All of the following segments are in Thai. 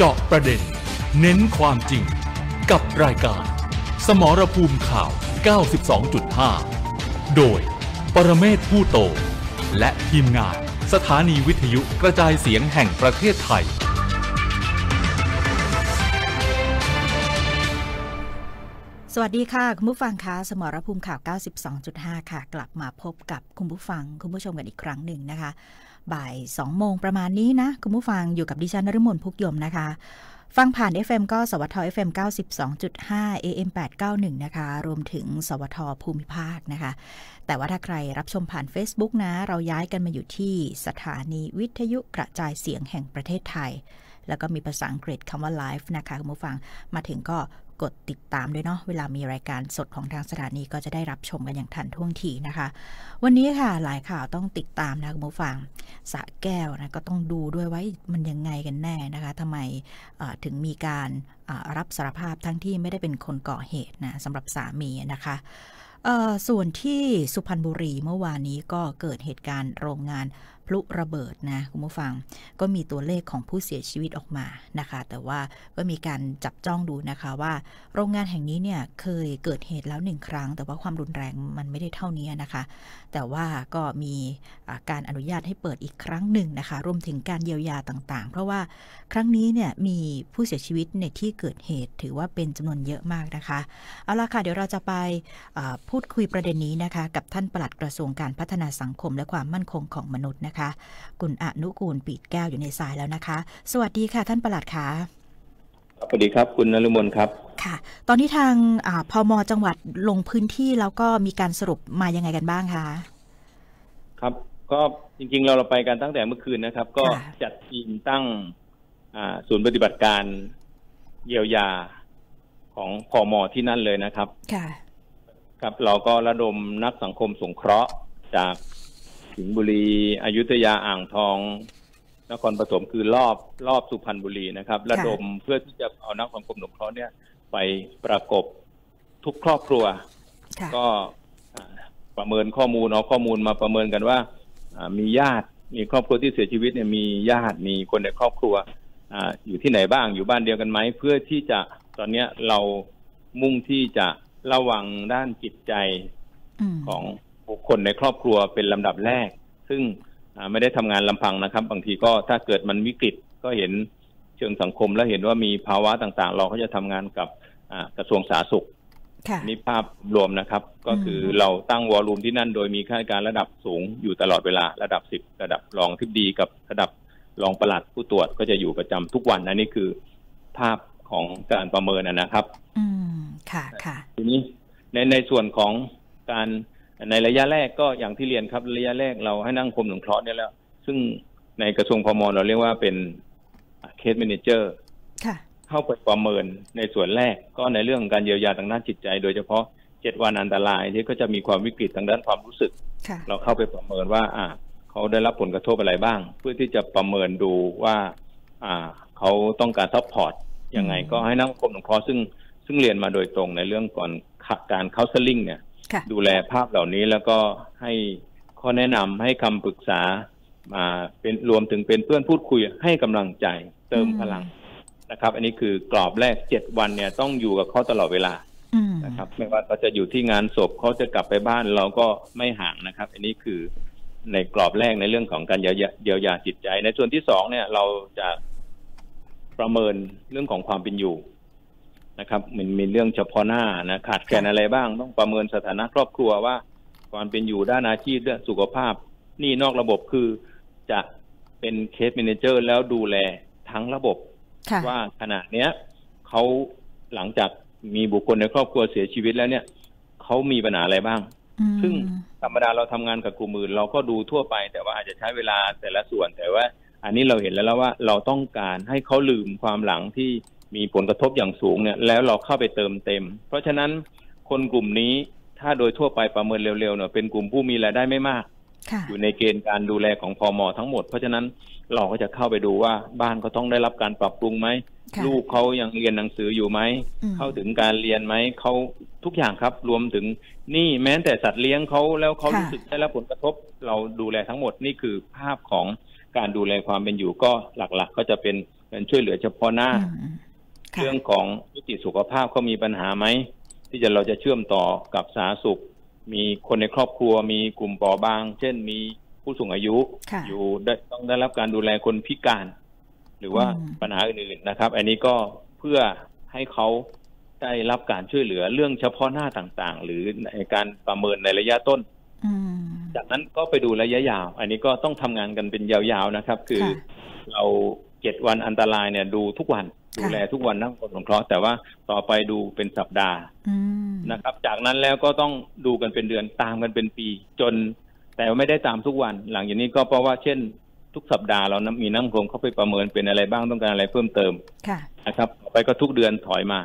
เจาะประเด็นเน้นความจริงกับรายการ สมรภูมิข่าว 92.5 โดยปรเมศผู้โต และทีมงานสถานีวิทยุกระจายเสียงแห่งประเทศไทย สวัสดีค่ะ คุณผู้ฟังคะสมรภูมิข่าว 92.5 ค่ะ กลับมาพบกับคุณผู้ฟังคุณผู้ชมกันอีกครั้งหนึ่งนะคะบ่าย2โมงประมาณนี้นะ คุณผู้ฟังอยู่กับดิฉันนริมนพุกยมนะคะ ฟังผ่าน FM ก็ สวท FM 92.5 AM 891 นะคะ รวมถึงสวทภูมิภาคนะคะ แต่ว่าถ้าใครรับชมผ่าน Facebook นะ เราย้ายกันมาอยู่ที่สถานีวิทยุกระจายเสียงแห่งประเทศไทย แล้วก็มีภาษาอังกฤษคำว่า live นะคะ คุณผู้ฟังมาถึงก็กดติดตามด้วยเนาะ เวลามีรายการสดของทางสถานี ก็จะได้รับชมกันอย่างทันท่วงทีนะคะ วันนี้ค่ะหลายข่าวต้องติดตามนะคุณผู้ฟังสะแก้วนะก็ต้องดูด้วยว่ามันยังไงกันแน่นะคะทำไมถึงมีการรับสารภาพทั้งที่ไม่ได้เป็นคนก่อเหตุนะสำหรับสามีนะคะ ส่วนที่สุพรรณบุรีเมื่อวานนี้ก็เกิดเหตุการณ์โรงงานพลุระเบิดนะคุณผู้ฟังก็มีตัวเลขของผู้เสียชีวิตออกมานะคะแต่ว่าก็มีการจับจ้องดูนะคะว่า โรงงานแห่งนี้เนี่ยเคยเกิดเหตุแล้วหนึ่งครั้ง แต่ว่าความรุนแรงมันไม่ได้เท่านี้นะคะ แต่ว่าก็มีการอนุญาตให้เปิดอีกครั้งหนึ่งนะคะรวมถึงการเยียวยาต่างๆ เพราะว่าครั้งนี้เนี่ยมีผู้เสียชีวิตในที่เกิดเหตุถือว่าเป็นจำนวนเยอะมากนะคะเอาละค่ะเดี๋ยวเราจะไปพูดคุยประเด็นนี้นะคะกับท่านปลัดกระทรวงการพัฒนาสังคม และความมั่นคงของมนุษย์นะคะคะคุณอนุกูลปีดแก้วอยู่ในสายแล้วนะคะ สวัสดีค่ะ ท่านประหลัดคะสวัสดีครับคุณนรุมนครับ ค่ะตอนนี้ทางอพอมจังหวัดลงพื้นที่แล้วก็มีการสรุปมายังไงกันบ้างคะครับ ก็จริงๆเราเราไปกันตั้งแต่เมื่อคืนนะครับ ก็จัดทีมตั้งศูนย์ปฏิบัติการเยียวยาของพอมอที่นั่นเลยนะครับ ค่ะ ครับเราก็ระดมนักสังคมสงเคราะห์จากสิงห์บุรีอยุธยา อ่างทอง นครปฐม คือรอบรอบสุพรรณบุรีนะครับ ระดมเพื่อที่จะเอานักความกลมหนุเคราเนี่ย ไปประกบทุกครอบครัวก็ประเมินข้อมูลเอาข้อมูลมาประเมินกันว่ามีญาติมีครอบครัวที่เสียชีวิตเนี่ยมีญาติมีคนในครอบครัวออยู่ที่ไหนบ้างอยู่บ้านเดียวกันไหม เพื่อที่จะตอนเนี้ยเรามุ่งที่จะระวังด้านจิตใจของบุคคลในครอบครัวเป็นลำดับแรก ซึ่งไม่ได้ทำงานลำพังนะครับ บางทีก็ถ้าเกิดมันวิกฤตก็เห็นเชิงสังคมแล้วเห็นว่ามีภาวะต่างๆ เราก็จะทำงานกับกระทรวงสาธารณสุขนี่ภาพรวมนะครับ ก็คือเราตั้งวอลลุ่มที่นั่นโดยมีข้าราชการระดับสูง อยู่ตลอดเวลาระดับสิบระดับรองทิบดีกับระดับรองประหลัดผู้ตรวจก็จะอยู่ประจำทุกวันนะนี่คือ ภาพของการประเมินนะครับ อืมค่ะ ค่ะทีนี้ในในส่วนของการในระยะแรกก็อย่างที่เรียนครับระยะแรกเราให้นั่งคมหนุงเคราะห์เนี่ยแล้ว ซึ่งในกระทรวงพมเราเรียกว่าเป็นเคสเมนเจอร์เข้าไปประเมินในส่วนแรกก็ในเรื่องการเยียวยาทางด้านจิตใจ โดยเฉพาะเจ็ดวันอันตราย ที่ก็จะมีความวิกฤตทางด้านความรู้สึก เราเข้าไปประเมินว่า อ่า เขาได้รับผลกระทบอะไรบ้าง เพื่อที่จะประเมินดูว่า อ่าเขาต้องการซัพพอร์ตยังไง ก็ให้นักคมสงเคราะห์ซึ่งซึ่งเรียนมาโดยตรงในเรื่องก่อนการเคาน์เซลลิ่งเนี่ยดูแลภาพเหล่านี้แล้วก็ให้ข้อแนะนำให้คำปรึกษา มาเป็นรวมถึงเป็นเพื่อนพูดคุยให้กำลังใจเติมพลังนะครับ อันนี้คือกรอบแรกเจ็ดวันเนี่ยต้องอยู่กับเขาตลอดเวลานะครับ ไม่ว่าเขาจะอยู่ที่งานศพเขาจะกลับไปบ้านเราก็ไม่ห่างนะครับ อันนี้คือในกรอบแรกในเรื่องของการเยียวยาจิตใจ ในส่วนที่สองเนี่ย เราจะประเมินเรื่องของความเป็นอยู่นะครับมันมีเรื่องเฉพาะหน้านะขาดแคลนอะไรบ้าง ต้องประเมินสถานะ ครอบครัวว่าความเป็นอยู่ด้านอาชีพเรื่องสุขภาพ นี่นอกระบบคือ จะเป็นเคสเมนเจอร์แล้วดูแลทั้งระบบ ว่าขณะเนี้ยเขาหลังจากมีบุคคลในครอบครัวเสียชีวิตแล้วเนี่ยเขามีปัญหาอะไรบ้าง ซึ่งธรรมดาเราทำงานกับกลุ่มอื่น เราก็ดูทั่วไป แต่ว่าอาจจะใช้เวลาแต่ละส่วนแต่ว่า อันนี้เราเห็นแล้วแล้วว่าเราต้องการให้เขาลืมความหลังที่มีผลกระทบอย่างสูงเนี่ยแล้วเราเข้าไปเติมเต็ม เพราะฉะนั้นคนกลุ่มนี้ถ้าโดยทั่วไปประเมินเร็วๆ เนี่ยเป็นกลุ่มผู้มีรายได้ไม่มากอยู่ในเกณฑ์การดูแลของพอมอทั้งหมด เพราะฉะนั้นเราก็จะเข้าไปดูว่าบ้านเขาต้องได้รับการปรับปรุงไหมลูกเขายังเรียนหนังสืออยู่ไหมเข้าถึงการเรียนไหมเขาทุกอย่างครับรวมถึงนี่แม้แต่สัตว์เลี้ยงเขาแล้วเขารู้สึกได้รับผลกระทบ เราดูแลทั้งหมดนี่คือภาพของการดูแลความเป็นอยู่ก็หลัก ๆ ก็จะเป็นการช่วยเหลือเฉพาะหน้าเรื่องของวิกิตสุขภาพเขามีปัญหาไหม ที่จะเราจะเชื่อมต่อกับสาธารณสุข มีคนในครอบครัวมีกลุ่มปอบาง เช่นมีผู้สูงอายุ อยู่ต้องได้รับการดูแลคนพิการ หรือว่าปัญหาอื่นๆนะครับ อันนี้ก็เพื่อให้เขาได้รับการช่วยเหลือเรื่องเฉพาะหน้าต่าง ๆ หรือในการประเมินในระยะต้นจากนั้นก็ไปดูระยะยาว อันนี้ก็ต้องทำงานกันเป็นยาวๆนะครับ คือเราจ็ดวันอันตรายเนี่ยดูทุกวันดูแลทุกวันนั่งคนสงเคราะห์แต่ว่าต่อไปดูเป็นสัปดาห์นะครับ จากนั้นแล้วก็ต้องดูกันเป็นเดือนตามกันเป็นปีจนแต่ไม่ได้ตามทุกวัน หลังจากนี้ก็เพราะว่าเช่น ทุกสัปดาห์เรานะมีน้ำคงเข้าไปประเมินเป็นอะไรบ้างต้องการอะไรเพิ่มเติมนะครับต่อไปก็ทุกเดือนถอยมา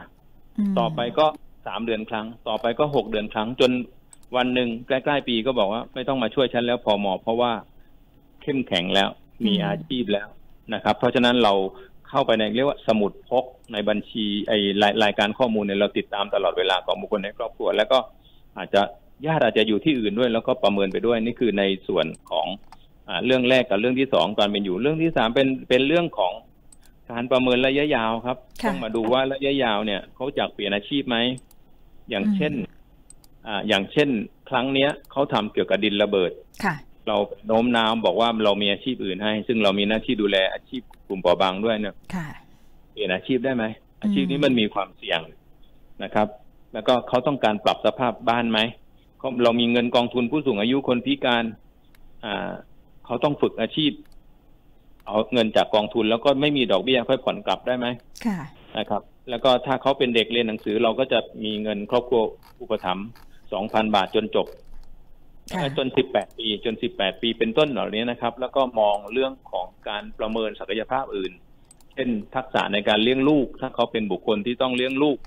ต่อไปก็สามเดือนครั้ง ต่อไปก็หกเดือนครั้ง จนวันหนึ่งใกล้ๆปีก็บอกว่าไม่ต้องมาช่วยฉันแล้วพอหมอเพราะว่าเข้มแข็งแล้วมีอาชีพแล้วนะครับเพราะฉะนั้นเราเข้าไปในเรียกว่าสมุดพกในบัญชี ไอ้รายรายการข้อมูลเนี่ยเราติดตามตลอดเวลาของบุคคลในครอบครัวแล้วก็อาจจะญาติอาจจะอยู่ที่อื่นด้วย แล้วก็ประเมินไปด้วยนี่คือในส่วนของอเรื่องแรกกับเรื่องที่สองการเป็นอยู่เรื่องที่สามเป็นเป็นเรื่องของการประเมินระยะยาวครับต้องมาดูว่าระยะยาวเนี่ยเขาจะเปลี่ยนอาชีพไหม อย่างเช่น อ่าอย่างเช่น ครั้งเนี้ยเขาทำเกี่ยวกับดินระเบิดค่ะเราโน้มน้าวบอกว่าเรามีอาชีพอื่นให้ ซึ่งเรามีหน้าที่ดูแลอาชีพกลุ่มปอบางด้วยเนี่ยเปลี่ยนอาชีพได้ไหมอาชีพนี้มันมีความเสี่ยงนะครับ แล้วก็เขาต้องการปรับสภาพบ้านไหมเรามีเงินกองทุนผู้สูงอายุคนพิการ อ่า เขาต้องฝึกอาชีพ เอาเงินจากกองทุน แล้วก็ไม่มีดอกเบี้ยค่อยผ่อนกลับได้ไหมนะครับ แล้วก็ถ้าเขาเป็นเด็กเรียนหนังสือ เราก็จะมีเงินครอบครัวอุปถัมภ์สองพันบาทจนจบจนสิบแปดปีจนสิบแปดปีเป็นต้นเหล่านี้นะครับ แล้วก็มองเรื่องของการประเมินศักยภาพอื่น เช่นทักษะในการเลี้ยงลูก ถ้าเขาเป็นบุคคลที่ต้องเลี้ยงลูก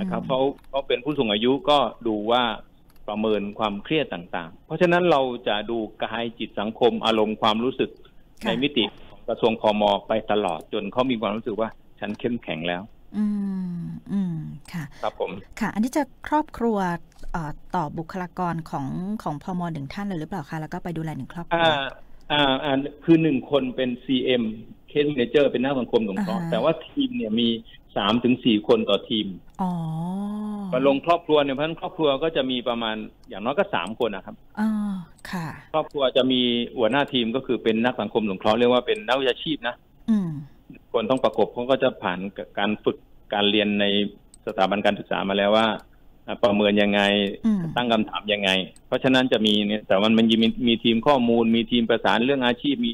นะครับเขาเขาเป็นผู้สูงอายุก็ดูว่าประเมินความเครียดต่าง ๆ เพราะฉะนั้นเราจะดูกายจิตสังคมอารมณ์ความรู้สึกในมิติของกระทรวงพมไปตลอดจนเขามีความรู้สึกว่าฉันเข้มแข็งแล้ว อืม อืมค่ะครับผมค่ะ อันนี้จะครอบครัวต่อบุคลากรของของพอมหนึ่งท่านเลยหรือเปล่าคะแล้วก็ไปดูแลหนึ่งครอบครัวอ่าอ่าคือหนึ่งคนเป็นซีเอ็มเคสเมเจอร์เป็นหน้าสังคมสงเคราะห์แต่ว่าทีมเนี่ยมีสามถึงสี่คนต่อทีม อ๋อมาลงครอบครัวเนี่ยเพราะนั้นครอบครัวก็จะมีประมาณอย่างน้อยก็สามคนนะครับอ๋อค่ะ ครอบครัวจะมีหัวหน้าทีมก็คือเป็นนักสังคมสงเคราะห์เรียกว่าเป็นนักวิชาชีพนะ อืคนต้องประกบเขาก็จะผ่านการฝึกการเรียนในสถาบันการศึกษามาแล้วว่าประเมินยังไง ตั้งคำถามยังไง เพราะฉะนั้นจะมีเนี่ยแต่มันมันมีมีทีมข้อมูล มีทีมประสานเรื่องอาชีพมี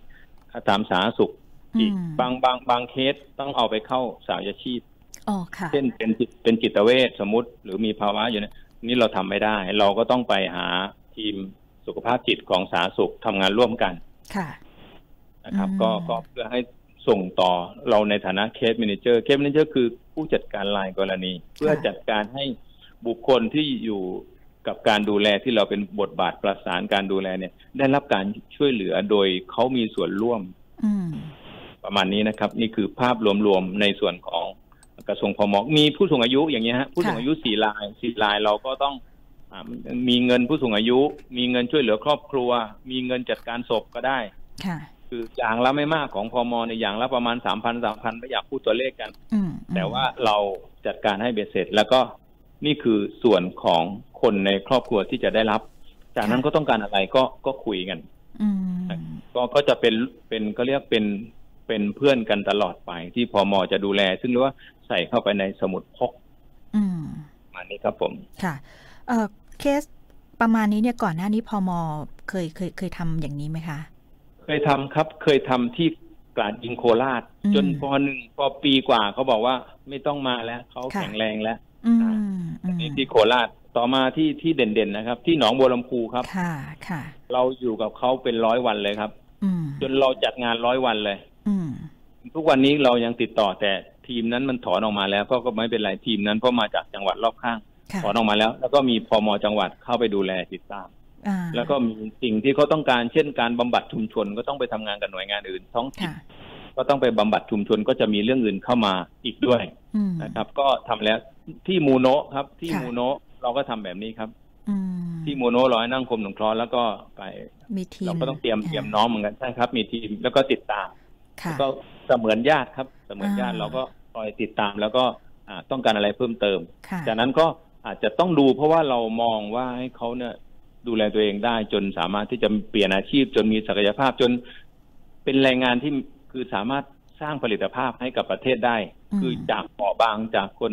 ถามสาธารณสุขอีก บางบางบางเคสต้องเอาไปเข้าสายอาชีพเช่นเป็นเป็นจิตเวชสมมติ หรือมีภาวะอยู่เนี่ยนี่เราทำไม่ได้ เราก็ต้องไปหาทีมสุขภาพจิตของสาธารณสุขทำงานร่วมกันค่ะนะครับ ก็ก็เพื่อให้ส่งต่อเราในฐานะเคสมินิเจอร์เคสมินิเจอร์คือผู้จัดการรายกรณี เพื่อจัดการให้บุคคลที่อยู่กับการดูแลที่เราเป็นบทบาทประสานการดูแลเนี่ย ได้รับการช่วยเหลือโดยเขามีส่วนร่วมประมาณนี้นะครับ นี่คือภาพรวมๆในส่วนของกระทรวงพมมีผู้สูงอายุ อย่างนี้ฮะผู้สูงอายุสี่รายสี่รายเราก็ต้องมีเงินผู้สูงอายุ มีเงินช่วยเหลือครอบครัว มีเงินจัดการศพก็ได้คืออย่างละไม่มากของพอมในอย่างละประมาณสามพันสามพันไม่อยากพูดตัวเลขกันแต่ว่าเราจัดการให้เบ็ดเสร็จ แล้วก็นี่คือส่วนของคนในครอบครัวที่จะได้รับ จากนั้นก็ต้องการอะไรก็ก็คุยกันก็ก็จะเป็นเป็นก็เรียกเป็นเป็นเพื่อนกันตลอดไปที่พอมอจะดูแล ซึ่งเรียกว่าใส่เข้าไปในสมุดพกมานี้ครับผมค่ะ เออเคสประมาณนี้เนี่ยก่อนหน้านี้พอมอเคยเคยเคยทำอย่างนี้ไหมคะ เคยทำครับ เคยทำที่กลาดยิงโคราช จนพอหนึ่งพอปีกว่าเขาบอกว่าไม่ต้องมาแล้วเขาแข็งแรงแล้วนี่ที่โคราชต่อมาที่ที่เด่นๆนะครับ ที่หนองบัวลำพูครับ ค่ะค่ะ เราอยู่กับเขาเป็นร้อยวันเลยครับจนเราจัดงานร้อยวันเลยทุกวันนี้เรายังติดต่อแต่ทีมนั้นมันถอนออกมาแล้วก็ก็ไม่เป็นไรทีมนั้นเพราะมาจากจังหวัดรอบข้าง ถอนออกมาแล้ว แล้วก็มีพอมจังหวัดเข้าไปดูแลติดตามแล้วก็มีสิ่งที่เขาต้องการเช่นการบำบัดชุมชน ก็ต้องไปทำงานกับหน่วยงานอื่นท้องถิ่นก็ต้องไปบำบัดชุมชนก็จะมีเรื่องอื่นเข้ามาอีกด้วยนะครับ ก็ทำแล้วที่มูโนะครับ ที่มูโนเราก็ทำแบบนี้ครับที่มูโนร้อยนั่งคมหนุงคลอแล้วก็ไปเราก็ต้องเตรียมเตรียมน้องเหมือนกันใช่ครับมีทีม แล้วก็ติดตามแล้วก็เสมือนญาติครับเสมือนญาติเราก็คอยติดตาม แล้วก็ต้องการอะไรเพิ่มเติม จากนั้นก็อาจจะต้องดู เพราะว่าเรามองว่าให้เขาเนี่ยดูแลตัวเองได้จนสามารถที่จะเปลี่ยนอาชีพ จนมีศักยภาพจน เป็นแรงงานที่คือสามารถสร้างผลิตภาพให้กับประเทศได้ คือจากเบาบางจากคน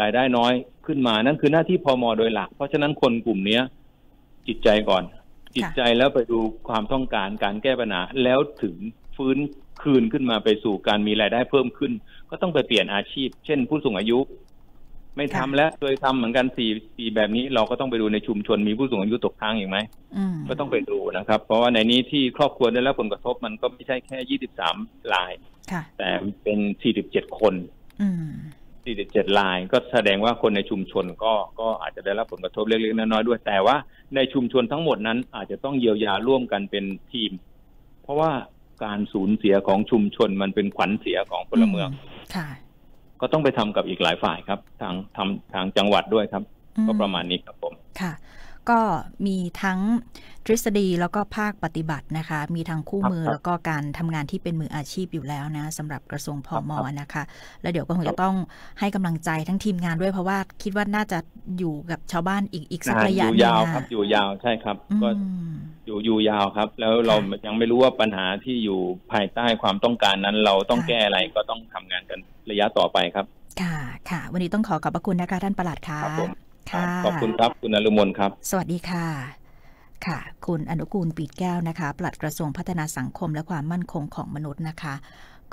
รายได้น้อยขึ้นมา นั่นคือหน้าที่พอมอโดยหลัก เพราะฉะนั้นคนกลุ่มเนี้ยจิตใจก่อนจิตใจแล้วไปดูความต้องการการแก้ปัญหาแล้วถึงฟื้นคืนขึ้นมาไปสู่การมีรายได้เพิ่มขึ้น ก็ต้องไปเปลี่ยนอาชีพ เช่นผู้สูงอายุไม่ทำแล้วเคยทำเหมือนกันสี่สี่แบบนี้ เราก็ต้องไปดูในชุมชนมีผู้สูงอายุตกค้างอีกไหมก็ต้องไปดูนะครับ เพราะว่าในนี้ที่ครอบครัวได้รับผลกระทบมันก็ไม่ใช่แค่ยี่สิบสามลายแต่เป็นสี่สิบเจ็ดคนสี่สิบเจ็ดลาย ก็แสดงว่าคนในชุมชนก็ก็อาจจะได้รับผลกระทบเล็กๆน้อยๆด้วย แต่ว่าในชุมชนทั้งหมดนั้น อาจจะต้องเยียวยาร่วมกันเป็นทีม เพราะว่าการสูญเสียของชุมชนมันเป็นขวัญเสียของพลเมืองค่ะก็ต้องไปทำกับอีกหลายฝ่ายครับ ทางทำทางจังหวัดด้วยครับ ก็ประมาณนี้ครับผมค่ะก็มีทั้งทฤษฎีแล้วก็ภาคปฏิบัตินะคะ มีทั้งคู่มือแล้วก็การทำงานที่เป็นมืออาชีพอยู่แล้วนะสำหรับกระทรวงพอมอนะคะ แล้วเดี๋ยวก็คงจะต้องให้กำลังใจทั้งทีมงานด้วยเพราะว่า คิดว่าน่าจะอยู่กับชาวบ้านอีกอีกสักระยะอยู่ยาวครับ อยู่ยาวใช่ครับ ก็อยู่อยู่ยาวครับ แล้วเรายังไม่รู้ว่าปัญหาที่อยู่ภายใต้ความต้องการนั้น เราต้องแก้อะไรก็ต้องทำงานกันระยะต่อไปครับ ค่ะค่ะ วันนี้ต้องขอขอบพระคุณนะคะ ท่านประหลัดค่ะขอบคุณครับคุณอนุมนครับสวัสดีค่ะค่ะ คุณอนุกูลปีดแก้วนะคะปลัดกระทรวงพัฒนาสังคมและความมั่นคงของมนุษย์นะคะ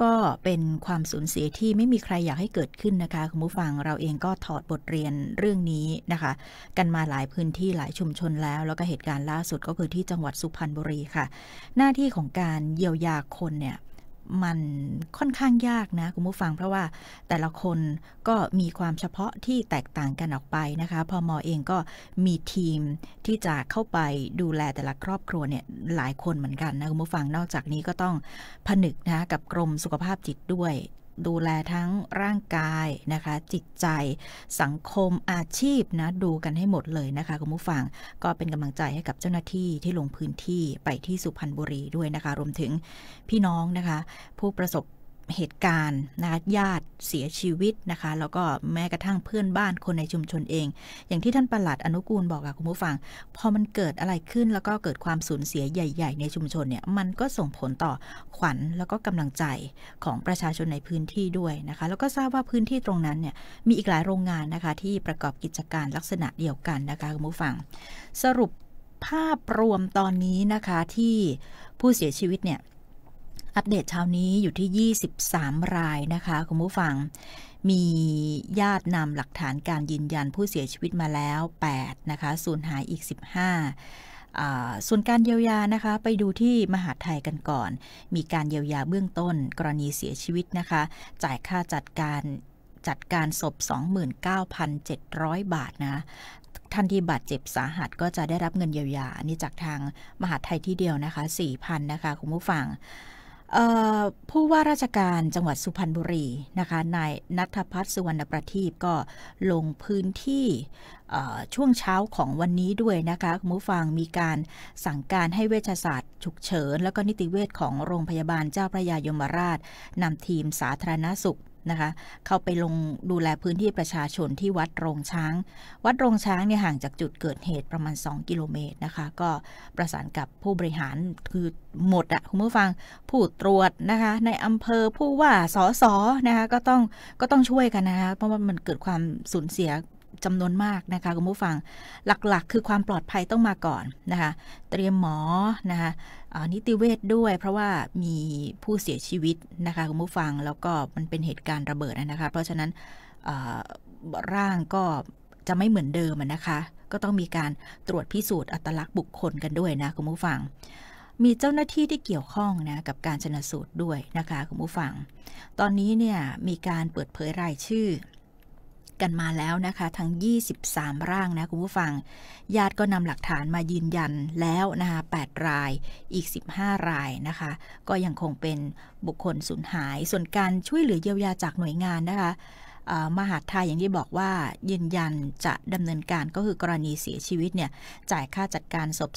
ก็เป็นความสูญเสียที่ไม่มีใครอยากให้เกิดขึ้นนะคะคุณผู้ฟังเราเองก็ถอดบทเรียนเรื่องนี้นะคะ กันมาหลายพื้นที่หลายชุมชนแล้ว แล้วก็เหตุการณ์ล่าสุดก็คือที่จังหวัดสุพรรณบุรีค่ะ หน้าที่ของการเยียวยาคนเนี่ยมันค่อนข้างยากนะ คุณผู้ฟังเพราะว่าแต่ละคนก็มีความเฉพาะที่แตกต่างกันออกไปนะคะพอมอเองก็มีทีมที่จะเข้าไปดูแลแต่ละครอบครัวเนี่ยหลายคนเหมือนกันนะ คุณผู้ฟังนอกจากนี้ก็ต้องผนึกนะกับกรมสุขภาพจิตด้วยดูแลทั้งร่างกายนะคะ จิตใจสังคมอาชีพนะ ดูกันให้หมดเลยนะคะ คุณผู้ฟังก็เป็นกำลังใจให้กับเจ้าหน้าที่ที่ลงพื้นที่ไปที่สุพรรณบุรีด้วยนะคะ รวมถึงพี่น้องนะคะ ผู้ประสบเหตุการณ์นะญาติเสียชีวิตนะคะแล้วก็แม้กระทั่งเพื่อนบ้านคนในชุมชนเอง อย่างที่ท่านประหลัดอนุกูลบอกัะคุณผู้ฟังพอมันเกิดอะไรขึ้นแล้วก็เกิดความสูญเสียใหญ่ ๆ ในชุมชนเนี่ยมันก็ส่งผลต่อขวัญแล้วก็กำลังใจของประชาชนในพื้นที่ด้วยนะคะแล้วก็ทราบว่าพื้นที่ตรงนั้นเนี่ยมีอีกหลายโรงงานนะคะ ที่ประกอบกิจการลักษณะเดียวกันนะคะคุณผู้ฟัง สรุปภาพรวมตอนนี้นะคะที่ผู้เสียชีวิตเนี่ยอัปเดตเช้านี้อยู่ที่ 23 รายนะคะ คุณผู้ฟัง มีญาตินำหลักฐานการยืนยันผู้เสียชีวิตมาแล้ว 8 นะคะ สูญหายอีก 15ส่วนการเยียวยานะคะ ไปดูที่มหาไทยกันก่อน มีการเยียวยาเบื้องต้นกรณีเสียชีวิตนะคะ จ่ายค่าจัดการ จัดการศพ29,700 บาทนะท่านที่บาดเจ็บสาหัสก็จะได้รับเงินเยียวยานี่จากทางมหาไทยที่เดียวนะคะ4,000นะคะคุณผู้ฟังผู้ว่าราชการจังหวัดสุพรรณบุรีนะคะ นายนัทพัฒน์สุวรรณประทีปก็ลงพื้นที่ช่วงเช้าของวันนี้ด้วยนะคะคุณผู้ฟังมีการสั่งการให้เวชศาสตร์ ฉุกเฉิน และก็นิติเวชของโรงพยาบาลเจ้าพระยายมราชนำทีมสาธารณสุขนะคะเข้าไปลงดูแลพื้นที่ประชาชนที่วัดโรงช้าง วัดโรงช้างเนี่ยห่างจากจุดเกิดเหตุประมาณ 2กิโลเมตรนะคะ ก็ประสานกับผู้บริหารคือหมดอะคุณผู้ฟังผู้ตรวจนะคะ ในอำเภอผู้ว่าสอสอนะคะก็ต้องก็ต้องช่วยกันนะคะเพราะว่ามันเกิดความสูญเสียจำนวนมากนะคะคุณผู้ฟังหลักๆคือความปลอดภัยต้องมาก่อนนะคะ เตรียมหมอนะคะนิติเวชด้วยเพราะว่ามีผู้เสียชีวิต นะคะ คุณผู้ฟังแล้วก็มันเป็นเหตุการณ์ระเบิดนะคะเพราะฉะนั้นร่างก็จะไม่เหมือนเดิมนะคะก็ต้องมีการตรวจพิสูจน์อัตลักษณ์บุคคลกันด้วยนะคุณผู้ฟัง มีเจ้าหน้าที่ที่เกี่ยวข้องนะกับการชนะสูตรด้วยนะคะ คุณผู้ฟัง ตอนนี้เนี่ยมีการเปิดเผยรายชื่อกันมาแล้วนะคะ ทั้ง 23 ร่างนะ คุณผู้ฟัง ญาติก็นำหลักฐานมายืนยันแล้วนะคะ8 รายอีก 15 รายนะคะ ก็ยังคงเป็นบุคคลสูญหายส่วนการช่วยเหลือเยียวยาจากหน่วยงานนะคะมหาไทยอย่างที่บอกว่ายืนยันจะดำเนินการก็คือกรณีเสียชีวิตเนี่ยจ่ายค่าจัดการศพ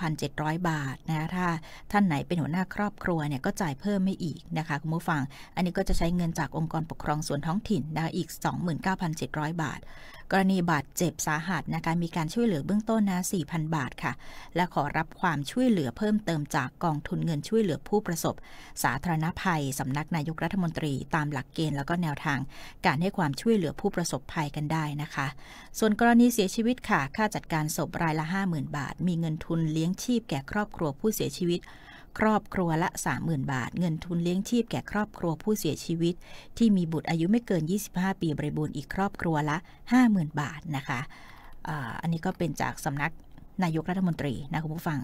29,700 บาทนะถ้าท่านไหนเป็นหัวหน้าครอบครัวเนี่ยก็จ่ายเพิ่มไม่อีกนะคะคุณผู้ฟังอันนี้ก็จะใช้เงินจากองค์กรปกครองส่วนท้องถิ่นนะอีก 29,700 บาทกรณีบาดเจ็บสาหัสนะคะมีการช่วยเหลือเบื้องต้นนะ4,000 บาทค่ะและขอรับความช่วยเหลือเพิ่มเติมจากกองทุนเงินช่วยเหลือผู้ประสบ สาธารณภัย สำนักนายกรัฐมนตรีตามหลักเกณฑ์แล้วก็แนวทาง การให้ความช่วยเหลือผู้ประสบภัยกันได้นะคะ ส่วนกรณีเสียชีวิตค่ะ ค่าจัดการศพรายละ 50,000 บาท มีเงินทุนเลี้ยงชีพแก่ครอบครัวผู้เสียชีวิตครอบครัวละ 30,000 บาท เงินทุนเลี้ยงชีพแก่ครอบครัวผู้เสียชีวิต ที่มีบุตรอายุไม่เกิน 25 ปี บริบูรณ์อีกครอบครัวละ 50,000 บาทนะคะ อันนี้ก็เป็นจากสำนักนายกรัฐมนตรีนะคุณผู้ฟัง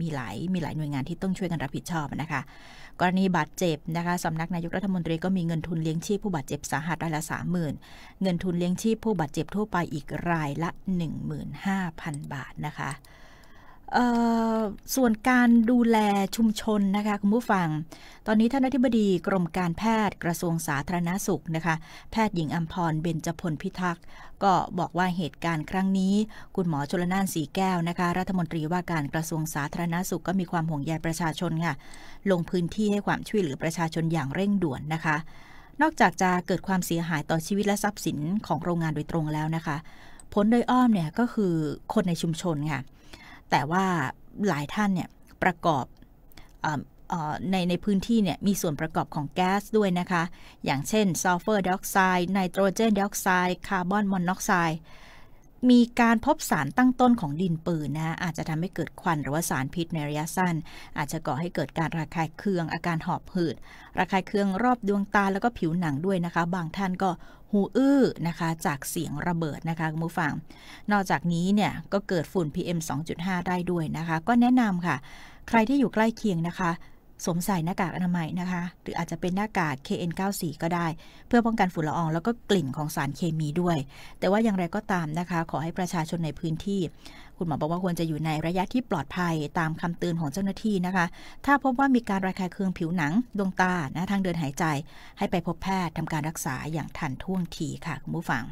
มีหลายมีหลายหน่วยงานที่ต้องช่วยกันรับผิดชอบนะคะ กรณีบาดเจ็บนะคะสำนักนายกรัฐมนตรีก็มีเงินทุนเลี้ยงชีพผู้บาดเจ็บสาหัสรายละสามหมื่นเงินทุนเลี้ยงชีพผู้บาดเจ็บทั่วไปอีกรายละ 15,000 บาทนะคะส่วนการดูแลชุมชนนะคะคุณผู้ฟัง ตอนนี้ท่านอธิบดีกรมการแพทย์กระทรวงสาธารณาสุขนะคะ แพทย์หญิงอัมพรเบญจพลพิทักษ์ ก็บอกว่าเหตุการณ์ครั้งนี้ คุณหมอชลนานสีแก้วนะคะรัฐมนตรีว่าการกระทรวงสาธารณาสุขก็มีความห่วงใยประชาชนค่ะ ลงพื้นที่ให้ความช่วยเหลือประชาชนอย่างเร่งด่วนนะคะ นอกจากจะเกิดความเสียหายต่อชีวิตและทรัพย์สินของโรงงานโดยตรงแล้วนะคะ ผลโดยอ้อมเนี่ยก็คือคนในชุมชนค่ะแต่ว่าหลายท่านเนี่ยประกอบในในพื้นที่เนี่ยมีส่วนประกอบของแก๊สด้วยนะคะ อย่างเช่นซัลเฟอร์ไดออกไซด์ไนโตรเจนไดออกไซด์คาร์บอนมอนอกไซด์มีการพบสารตั้งต้นของดินปืนนะอาจจะทำให้เกิดควันหรือว่าสารพิษในระยะสั้นอาจจะก่อให้เกิดการระคายเคือง อาการหอบหืดระคายเคืองรอบดวงตาแล้วก็ผิวหนังด้วยนะคะ บางท่านก็หูอื้อนะคะ จากเสียงระเบิดนะคะคุณผู้ฟัง นอกจากนี้เนี่ย ก็เกิดฝุ่น PM 2.5 ได้ด้วยนะคะ ก็แนะนำค่ะ ใครที่อยู่ใกล้เคียงนะคะสวมใส่หน้ากากอนามัยนะคะ หรืออาจจะเป็นหน้ากาก KN94 ก็ได้ เพื่อป้องกันฝุ่นละอองแล้วก็กลิ่นของสารเคมีด้วย แต่ว่าอย่างไรก็ตามนะคะ ขอให้ประชาชนในพื้นที่ คุณหมอบอกว่าควรจะอยู่ในระยะที่ปลอดภัยตามคำเตือนของเจ้าหน้าที่นะคะ ถ้าพบว่ามีการระคายเคืองผิวหนัง ดวงตานะทางเดินหายใจ ให้ไปพบแพทย์ทำการรักษาอย่างทันท่วงทีค่ะคุณผู้ฟัง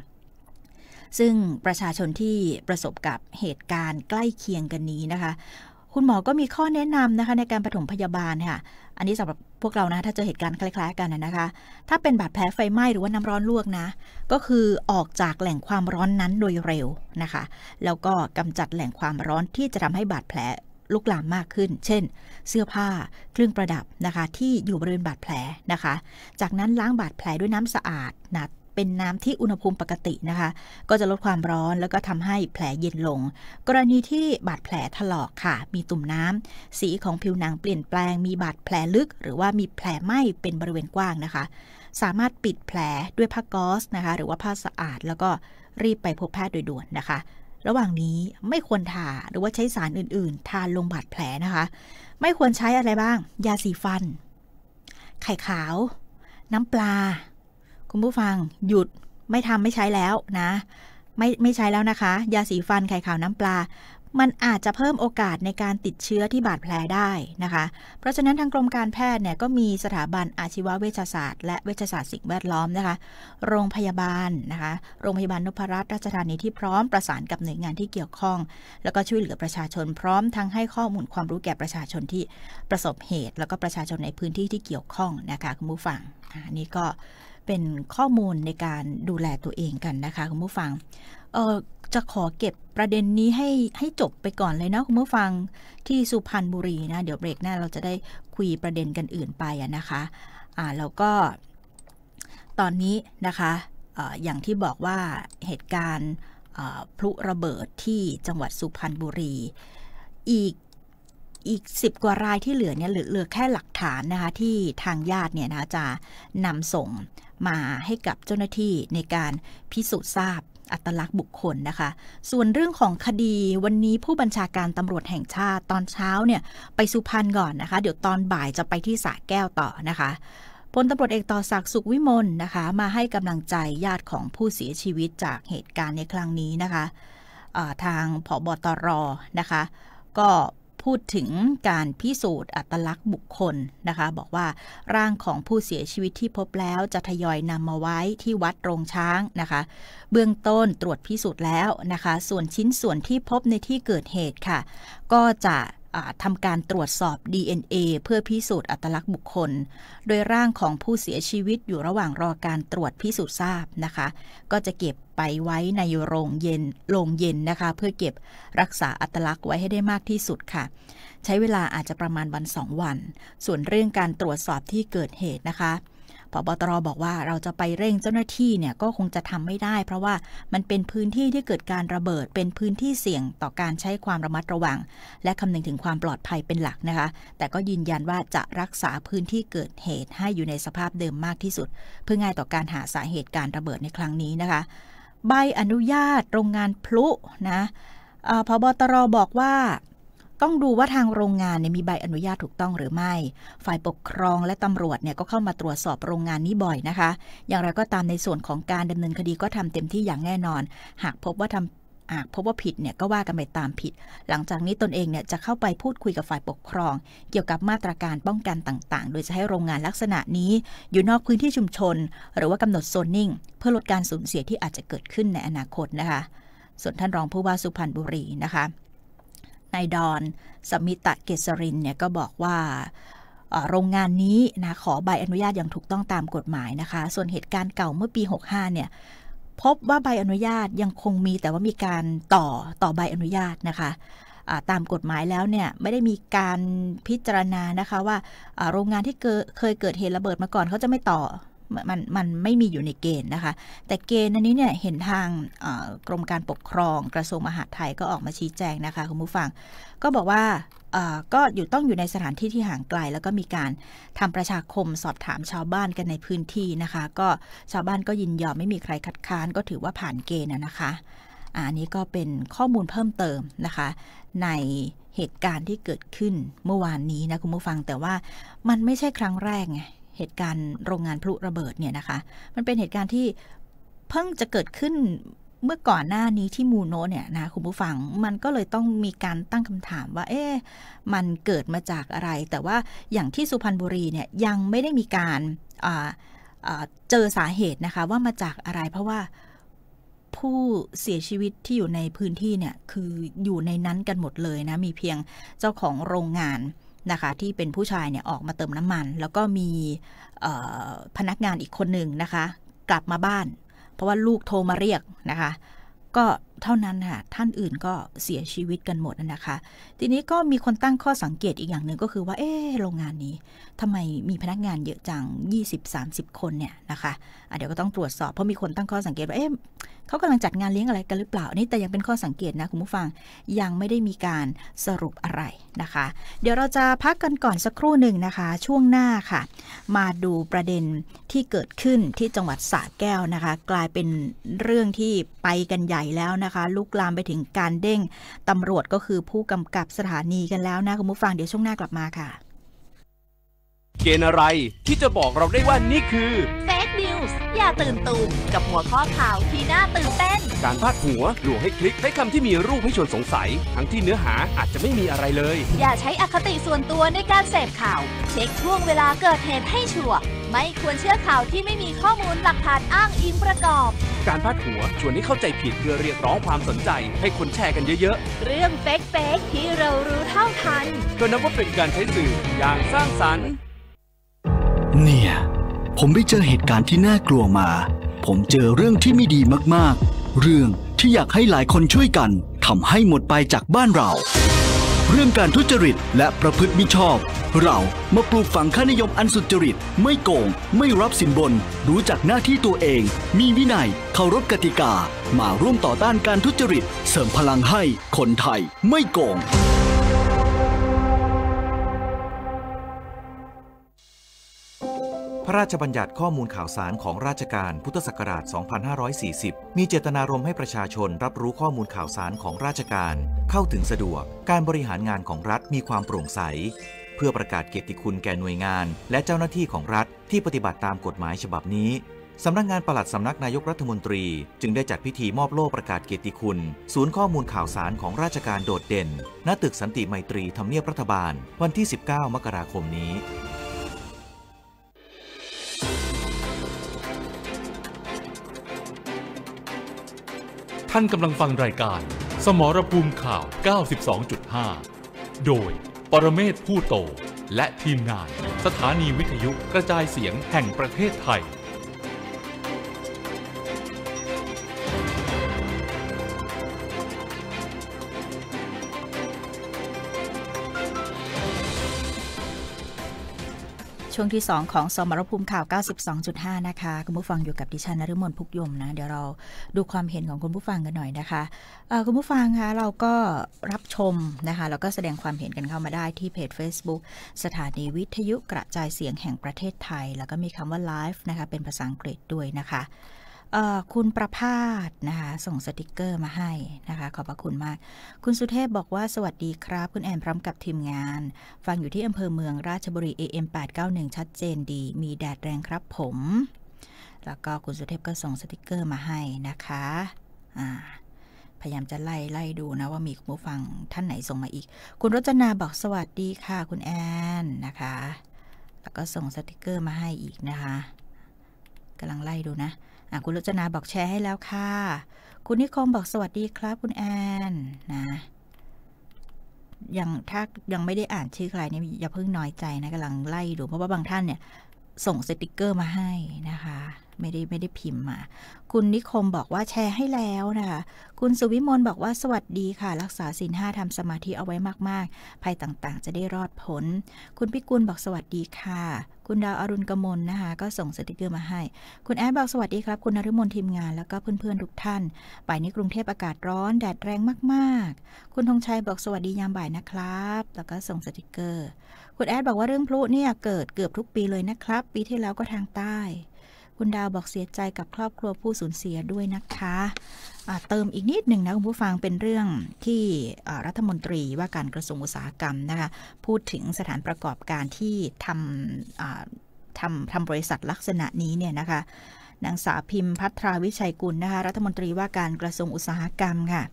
ซึ่งประชาชนที่ประสบกับเหตุการณ์ใกล้เคียงกันนี้นะคะคุณหมอก็มีข้อแนะนำนะคะในการปฐมพยาบาลค่ะ อันนี้สำหรับพวกเรานะถ้าเจอเหตุการณ์คล้าย ๆกันนะคะ ถ้าเป็นบาดแผลไฟไหม้หรือว่าน้ำร้อนลวกนะ ก็คือออกจากแหล่งความร้อนนั้นโดยเร็วนะคะ แล้วก็กำจัดแหล่งความร้อนที่จะทำให้บาดแผลลุกลามมากขึ้น เช่นเสื้อผ้าเครื่องประดับนะคะ ที่อยู่บริเวณบาดแผลนะคะ จากนั้นล้างบาดแผลด้วยน้ำสะอาดนะเป็นน้ำที่อุณหภูมิปกตินะคะ ก็จะลดความร้อนแล้วก็ทำให้แผลเย็นลง กรณีที่บาดแผลถลอกค่ะ มีตุ่มน้ำ สีของผิวหนังเปลี่ยนแปลง มีบาดแผลลึก หรือว่ามีแผลไหม้เป็นบริเวณกว้างนะคะ สามารถปิดแผลด้วยผ้าก๊อสนะคะ หรือว่าผ้าสะอาดแล้วก็รีบไปพบแพทย์โดยด่วนนะคะ ระหว่างนี้ไม่ควรทาหรือว่าใช้สารอื่นๆ ทาลงบาดแผลนะคะ ไม่ควรใช้อะไรบ้าง ยาสีฟัน ไข่ขาว น้ำปลาคุณผู้ฟังหยุดไม่ทำไม่ใช้แล้วนะ ไม่ไม่ใช้แล้วนะคะยาสีฟันไข่ขาวน้ำปลา มันอาจจะเพิ่มโอกาสในการติดเชื้อที่บาดแผลได้นะคะ เพราะฉะนั้นทางกรมการแพทย์เนี่ยก็มีสถาบันอาชีวเวชศาสตร์และเวชศาสตร์สิ่งแวดล้อมนะคะ โรงพยาบาลนะคะโรงพยาบาลนพรัตน์ราชธานีที่พร้อมประสานกับหน่วยงานที่เกี่ยวข้อง แล้วก็ช่วยเหลือประชาชนพร้อมทั้งให้ข้อมูลความรู้แก่ประชาชนที่ประสบเหตุ แล้วก็ประชาชนในพื้นที่ที่เกี่ยวข้องนะคะคุณผู้ฟังอันนี้ก็เป็นข้อมูลในการดูแลตัวเองกันนะคะคุณผู้ฟังเออจะขอเก็บประเด็นนี้ให้ให้จบไปก่อนเลยนะคุณผู้ฟังที่สุพรรณบุรีนะเดี๋ยวเบรกหน้าเราจะได้คุยประเด็นกันอื่นไปนะคะอ่าแล้วก็ตอนนี้นะคะออย่างที่บอกว่าเหตุการณ์พลุระเบิดที่จังหวัดสุพรรณบุรี อีกอีกสิบกว่ารายที่เหลือเนี่ยเหลือแค่หลักฐานนะคะที่ทางญาติเนี่ยนะจะนำส่งมาให้กับเจ้าหน้าที่ในการพิสูจน์ทราบอัตลักษณ์บุคคลนะคะ ส่วนเรื่องของคดีวันนี้ผู้บัญชาการตำรวจแห่งชาติตอนเช้าเนี่ยไปสุพรรณก่อนนะคะ เดี๋ยวตอนบ่ายจะไปที่สระแก้วต่อนะคะ พลตำรวจเอกต่อศักดิ์สุขวิมลนะคะ มาให้กำลังใจญาติของผู้เสียชีวิตจากเหตุการณ์ในครั้งนี้นะคะ ทางผบตรนะคะ ก็พูดถึงการพิสูจน์อัตลักษณ์บุคคลนะคะ บอกว่า ร่างของผู้เสียชีวิตที่พบแล้ว จะทยอยนำมาไว้ที่วัดโรงช้างนะคะ เบื้องต้นตรวจพิสูจน์แล้วนะคะ ส่วนชิ้นส่วนที่พบในที่เกิดเหตุค่ะ ก็จะทำการตรวจสอบ DNA เพื่อพิสูจน์อัตลักษณ์บุคคล โดยร่างของผู้เสียชีวิตอยู่ระหว่างรอการตรวจพิสูจน์ทราบนะคะ ก็จะเก็บไปไว้ในโรงเย็นโรงเย็นนะคะ เพื่อเก็บรักษาอัตลักษณ์ไว้ให้ได้มากที่สุดค่ะ ใช้เวลาอาจจะประมาณวันสองวัน ส่วนเรื่องการตรวจสอบที่เกิดเหตุนะคะพบตรบอกว่าเราจะไปเร่งเจ้าหน้าที่เนี่ยก็คงจะทำไม่ได้ เพราะว่ามันเป็นพื้นที่ที่เกิดการระเบิดเป็นพื้นที่เสี่ยงต่อการใช้ความระมัดระวัง และคำนึงถึงความปลอดภัยเป็นหลักนะคะ แต่ก็ยืนยันว่าจะรักษาพื้นที่เกิดเหตุให้อยู่ในสภาพเดิมมากที่สุด เพื่อง่ายต่อการหาสาเหตุการระเบิดในครั้งนี้นะคะ ใบอนุญาตโรงงานพลุนะพบตรบอกว่าต้องดูว่าทางโรงงานเนี่ยมีใบอนุญาตถูกต้องหรือไม่ ฝ่ายปกครองและตำรวจเนี่ยก็เข้ามาตรวจสอบโรงงานนี้บ่อยนะคะ อย่างไรก็ตามในส่วนของการดำเนินคดีก็ทำเต็มที่อย่างแน่นอน หากพบว่าทำหากพบว่าผิดเนี่ยก็ว่ากันไปตามผิด หลังจากนี้ตนเองเนี่ยจะเข้าไปพูดคุยกับฝ่ายปกครอง เกี่ยวกับมาตรการป้องกันต่างๆ โดยจะให้โรงงานลักษณะนี้ อยู่นอกพื้นที่ชุมชน หรือว่ากำหนดโซนนิ่งเพื่อลดการสูญเสียที่อาจจะเกิดขึ้นในอนาคตนะคะ ส่วนท่านรองผู้ว่าสุพรรณบุรีนะคะนายดอนสมิตะเกษรินเนี่ยก็บอกว่าโรงงานนี้นะขอใบอนุญาตอย่างถูกต้องตามกฎหมายนะคะส่วนเหตุการณ์เก่าเมื่อปี 65 เนี่ยพบว่าใบอนุญาตยังคงมีแต่ว่ามีการต่อต่อใบอนุญาตนะคะตามกฎหมายแล้วเนี่ยไม่ได้มีการพิจารณานะคะว่าโรงงานที่เคยเกิดเหตุระเบิดมาก่อนเขาจะไม่ต่อมันมันไม่มีอยู่ในเกณฑ์นะคะ แต่เกณฑ์อันนี้เนี่ย เห็นทางกรมการปกครองกระทรวงมหาดไทยก็ออกมาชี้แจงนะคะ คุณผู้ฟังก็บอกว่าก็อยู่ต้องอยู่ในสถานที่ที่ห่างไกล แล้วก็มีการทำประชาคมสอบถามชาวบ้านกันในพื้นที่นะคะก็ชาวบ้านก็ยินยอมไม่มีใครคัดค้านก็ถือว่าผ่านเกณฑ์นะคะอันนี้ก็เป็นข้อมูลเพิ่มเติมนะคะ ในเหตุการณ์ที่เกิดขึ้นเมื่อวานนี้นะคุณผู้ฟัง แต่ว่ามันไม่ใช่ครั้งแรกไงเหตุการณ์โรงงานพลุระเบิดเนี่ยนะคะมันเป็นเหตุการณ์ที่เพิ่งจะเกิดขึ้นเมื่อก่อนหน้านี้ที่มูโนเนี่ยนะคุณผู้ฟังมันก็เลยต้องมีการตั้งคำถามว่าเอ๊ะมันเกิดมาจากอะไร แต่ว่าอย่างที่สุพรรณบุรีเนี่ยยังไม่ได้มีการเจอสาเหตุนะคะว่ามาจากอะไร เพราะว่าผู้เสียชีวิตที่อยู่ในพื้นที่เนี่ยคืออยู่ในนั้นกันหมดเลยนะ มีเพียงเจ้าของโรงงานนะคะที่เป็นผู้ชายเนี่ยออกมาเติมน้ำมัน แล้วก็มีพนักงานอีกคนหนึ่งนะคะกลับมาบ้าน เพราะว่าลูกโทรมาเรียกนะคะก็เท่านั้นค่ะท่านอื่นก็เสียชีวิตกันหมดนะคะ ทีนี้ก็มีคนตั้งข้อสังเกตอีกอย่างหนึ่งก็คือว่าเออโรงงานนี้ทำไมมีพนักงานเยอะจัง20-30 คนเนี่ยนะคะะเดี๋ยวก็ต้องตรวจสอบเพราะมีคนตั้งข้อสังเกตว่าเอ๊ะเขากำลังจัดงานเลี้ยงอะไรกันหรือเปล่านี่แต่ยังเป็นข้อสังเกตนะคุณผู้ฟังยังไม่ได้มีการสรุปอะไรนะคะ เดี๋ยวเราจะพักกันก่อนสักครู่หนึ่งนะคะ ช่วงหน้าค่ะ มาดูประเด็นที่เกิดขึ้นที่จังหวัดสระแก้วนะคะ กลายเป็นเรื่องที่ไปกันใหญ่แล้วนะคะลุกลามไปถึงการเด้งตำรวจก็คือผู้กำกับสถานีกันแล้วนะคุณผู้ฟัง เดี๋ยวช่วงหน้ากลับมาค่ะ เกณฑ์อะไรที่จะบอกเราได้ว่านี่คือ News อย่าตื่นตูมกับหัวข้อข่าวที่น่าตื่นเต้น การพาดหัวหลวงให้คลิกใช้คำที่มีรูปให้ชวนสงสัย ทั้งที่เนื้อหาอาจจะไม่มีอะไรเลย อย่าใช้อคติส่วนตัวในการเสพข่าวเช็คช่วงเวลาเกิดเหตุให้ชัวร์ไม่ควรเชื่อข่าวที่ไม่มีข้อมูลหลักฐานอ้างอิงประกอบ การพาดหัวชวนให้เข้าใจผิดเพื่อเรียกร้องความสนใจ ให้คนแชร์กันเยอะๆเรื่องเฟกๆที่เรารู้เท่าทันก็นับว่าเป็นการใช้สื่ออย่างสร้างสรรค์ เนี่ยผมไปเจอเหตุการณ์ที่น่ากลัวมา ผมเจอเรื่องที่ไม่ดีมากๆ เรื่องที่อยากให้หลายคนช่วยกันทำให้หมดไปจากบ้านเรา เรื่องการทุจริตและประพฤติมิชอบ เรามาปลูกฝังค่านิยมอันสุจริตไม่โกงไม่รับสินบน รู้จักหน้าที่ตัวเอง มีวินัยเคารพกติกา มาร่วมต่อต้านการทุจริต เสริมพลังให้คนไทย ไม่โกงพระราชบัญญัติข้อมูลข่าวสารของราชการพุทธศักราช 2540 มีเจตนารมณ์ให้ประชาชนรับรู้ข้อมูลข่าวสารของราชการ เข้าถึงสะดวก การบริหารงานของรัฐมีความโปร่งใส เพื่อประกาศเกียรติคุณแก่หน่วยงาน และเจ้าหน้าที่ของรัฐ ที่ปฏิบัติตามกฎหมายฉบับนี้ สำนักงงานปลัดสำนักนายกรัฐมนตรี จึงได้จัดพิธีมอบโล่ประกาศเกียรติคุณ ศูนย์ข้อมูลข่าวสารของราชการโดดเด่นณตึกสันติไมตรีทำเนียบรัฐบาล วันที่ 19 มกราคมนี้ท่านกำลังฟังรายการสมรภูมิข่าว 92.5 โดยปรเมศผู้โตและทีมงานสถานีวิทยุกระจายเสียงแห่งประเทศไทยช่วงที่ 2 ของสมรภูมิข่าว 92.5 นะคะ คุณผู้ฟังอยู่กับดิฉันนฤมลพุกยมนะ เดี๋ยวเราดูความเห็นของคุณผู้ฟังกันหน่อยนะคะคุณผู้ฟังคะเราก็รับชมนะคะ แล้วก็แสดงความเห็นกันเข้ามาได้ที่เพจ Facebook สถานีวิทยุกระจายเสียงแห่งประเทศไทย แล้วก็มีคำว่า live นะคะ เป็นภาษาอังกฤษด้วยนะคะคุณประพาสนะคะส่งสติกเกอร์มาให้นะคะ ขอบพระคุณมาก คุณสุเทพบอกว่าสวัสดีครับ คุณแอนพร้อมกับทีมงาน ฟังอยู่ที่อำเภอเมืองราชบุรี AM 891ชัดเจนดี มีแดดแรงครับผม แล้วก็คุณสุเทพก็ส่งสติกเกอร์มาให้นะคะอ่าพยายามจะไล่ไล่ดูนะ ว่ามีคุณผู้ฟังท่านไหนส่งมาอีก คุณรจนาบอกสวัสดีค่ะ คุณแอนนะคะ แล้วก็ส่งสติกเกอร์มาให้อีกนะคะกำลังไล่ดูนะคุณรจนาบอกแชร์ให้แล้วค่ะ คุณนิคมบอกสวัสดีครับคุณแอนนะ ยังถ้ายังไม่ได้อ่านชื่อใครนี่อย่าเพิ่งน้อยใจนะกำลังไล่ดูเพราะว่าบางท่านเนี่ย ส่งสติกเกอร์มาให้นะคะไม่ได้ไม่ได้พิมพ์มา คุณนิคมบอกว่าแชร์ให้แล้วนะคะ คุณสุวิมลบอกว่าสวัสดีค่ะ รักษาศีลห้าทำสมาธิเอาไว้มากๆ ภัยต่างๆ จะได้รอดพ้น คุณพิกุลบอกสวัสดีค่ะ คุณดาวอรุณกมลนะคะ ก็ส่งสติกเกอร์มาให้ คุณแอดบอกสวัสดีครับ คุณนฤมลทีมงานแล้วก็เพื่อนๆ ทุกท่าน บ่ายนี้กรุงเทพอากาศร้อน แดดแรงมากๆ คุณธงชัยบอกสวัสดียามบ่ายนะครับ แล้วก็ส่งสติกเกอร์ คุณแอดบอกว่าเรื่องพลุเนี่ยเกิดเกือบทุกปีเลยนะครับ ปีที่แล้วก็ทางใต้คุณดาวบอกเสียใจกับครอบครัวผู้สูญเสียด้วยนะคะ เติมอีกนิดหนึ่งนะคุณผู้ฟังเป็นเรื่องที่รัฐมนตรีว่าการกระทรวงอุตสาหกรรมนะคะพูดถึงสถานประกอบการที่ทำทำทำบริษัทลักษณะนี้เนี่ยนะคะนางสาวพิมพ์พัทราวิชัยกุลนะคะรัฐมนตรีว่าการกระทรวงอุตสาหกรรมค่ะ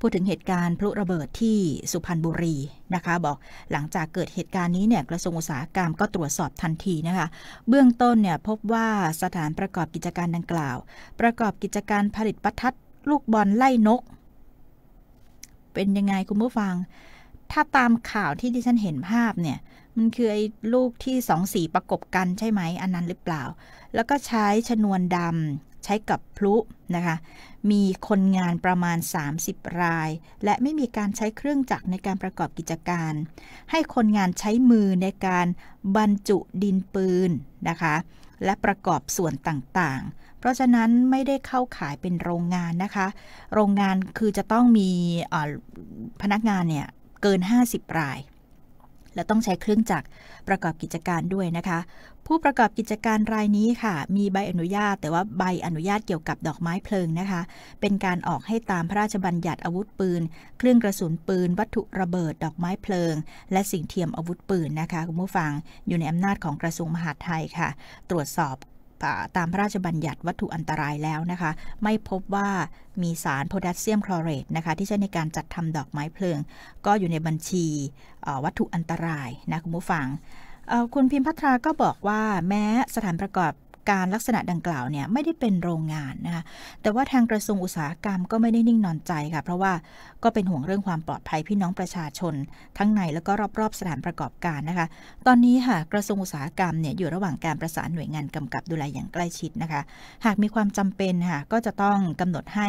พูดถึงเหตุการณ์พลุระเบิดที่สุพรรณบุรีนะคะบอกหลังจากเกิดเหตุการณ์นี้เนี่ยกระทรวงอุตสาหกรรมก็ตรวจสอบทันทีนะคะเบื้องต้นเนี่ยพบว่าสถานประกอบกิจการดังกล่าว ประกอบกิจการผลิตประทัดลูกบอลไล่นก เป็นยังไงคุณผู้ฟัง ถ้าตามข่าวที่ดิฉันเห็นภาพเนี่ยมันคือไอ้ลูกที่สองสีประกบกันใช่ไหมอันนั้นหรือเปล่า แล้วก็ใช้ชนวนดำช้กับพลุนะคะ มีคนงานประมาณ 30 ราย และไม่มีการใช้เครื่องจักรในการประกอบกิจการ ให้คนงานใช้มือในการบรรจุดินปืนนะคะ และประกอบส่วนต่างๆ เพราะฉะนั้นไม่ได้เข้าขายเป็นโรงงานนะคะ โรงงานคือจะต้องมีพนักงานเนี่ยเกิน 50รายและต้องใช้เครื่องจักรประกอบกิจการด้วยนะคะ ผู้ประกอบกิจการรายนี้ค่ะ มีใบอนุญาตแต่ว่าใบอนุญาตเกี่ยวกับดอกไม้เพลิงนะคะ เป็นการออกให้ตามพระราชบัญญัติอาวุธปืน เครื่องกระสุนปืน วัตถุระเบิดดอกไม้เพลิง และสิ่งเทียมอาวุธปืนนะคะคุณผู้ฟัง อยู่ในอำนาจของกระทรวงมหาดไทยค่ะ ตรวจสอบตามพระราชบัญญัติวัตถุอันตรายแล้วนะคะ ไม่พบว่ามีสารโพแทสเซียมคลอเรตนะคะ ที่ใช้ในการจัดทำดอกไม้เพลิง ก็อยู่ในบัญชีวัตถุอันตรายนะคุณผู้ฟัง คุณพิมพัทราก็บอกว่าแม้สถานประกอบการลักษณะดังกล่าวเนี่ยไม่ได้เป็นโรงงานนะคะ แต่ว่าทางกระทรวงอุตสาหกรรมก็ไม่ได้นิ่งนอนใจค่ะ เพราะว่าก็เป็นห่วงเรื่องความปลอดภัยพี่น้องประชาชนทั้งในแล้วก็รอบๆสถานประกอบการนะคะ ตอนนี้ค่ะกระทรวงอุตสาหกรรมเนี่ยอยู่ระหว่างการประสานหน่วยงานกำกับดูแลอย่างใกล้ชิดนะคะ หากมีความจำเป็นค่ะก็จะต้องกำหนดให้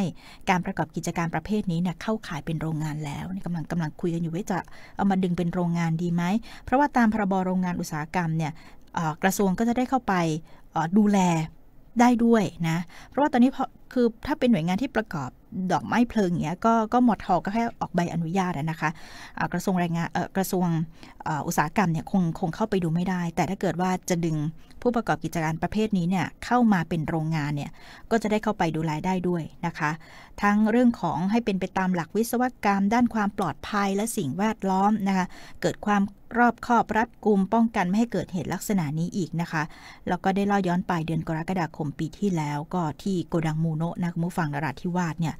การประกอบกิจการประเภทนี้เนี่ยเข้าขายเป็นโรงงานแล้วกำลังกำลังคุยกันอยู่ว่าจะเอามาดึงเป็นโรงงานดีไหม เพราะว่าตามพรบโรงงานอุตสาหกรรมเนี่ยกระทรวงก็จะได้เข้าไปดูแลได้ด้วยนะ เพราะว่าตอนนี้พคือถ้าเป็นหน่วยงานที่ประกอบดอกไม้เพลิงเงี้ยก็ก็หมดทอก็แค่ออกใบอนุญาตนะคะ กระทรวงแรงงานกระทรวงอุตสาหกรรมเนี่ยคงคงเข้าไปดูไม่ได้ แต่ถ้าเกิดว่าจะดึงผู้ประกอบกิจการประเภทนี้เนี่ยเข้ามาเป็นโรงงานเนี่ย ก็จะได้เข้าไปดูแลได้ด้วยนะคะ ทั้งเรื่องของให้เป็นไปตามหลักวิศวกรรม ด้านความปลอดภัย และสิ่งแวดล้อมนะคะ เกิดความรอบคอบรัดกุมป้องกันไม่ให้เกิดเหตุลักษณะนี้อีกนะคะ แล้วก็ได้เล่าย้อนไปเดือนกรกฎาคมปีที่แล้ว ก็ที่โกดังมูลโนะนะคุณผู้ฟังนราธิวาสเนี่ย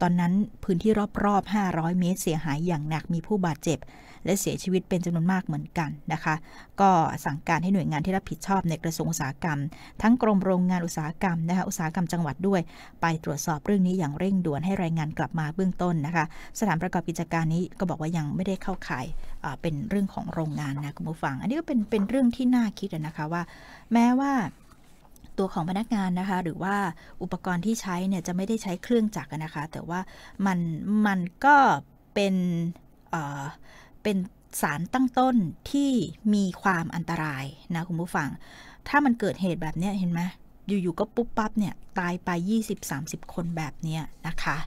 ตอนนั้นพื้นที่รอบๆ 500 เมตรเสียหายอย่างหนักมีผู้บาดเจ็บ และเสียชีวิตเป็นจำนวนมากเหมือนกันนะคะ ก็สั่งการให้หน่วยงานที่รับผิดชอบในกระทรวงอุตสาหกรรม ทั้งกรมโรงงานอุตสาหกรรมนะคะอุตสาหกรรมจังหวัดด้วย ไปตรวจสอบเรื่องนี้อย่างเร่งด่วนให้รายงานกลับมาเบื้องต้นนะคะ สถานประกอบกิจการนี้ก็บอกว่ายังไม่ได้เข้าข่ายเป็นเรื่องของโรงงานนะคุณผู้ฟัง อันนี้ก็เป็นเป็นเรื่องที่น่าคิดนะคะว่า แม้ว่าตัวของพนักงานนะคะ หรือว่าอุปกรณ์ที่ใช้เนี่ย จะไม่ได้ใช้เครื่องจักรนะคะ แต่ว่ามันมันก็เป็นเเป็นสารตั้งต้นที่มีความอันตรายนะคุณผู้ฟัง ถ้ามันเกิดเหตุแบบนี้เห็นไหมอยู่ๆก็ปุ๊บปั๊บเนี่ย ตายไป 20-30 คนแบบนี้นะคะ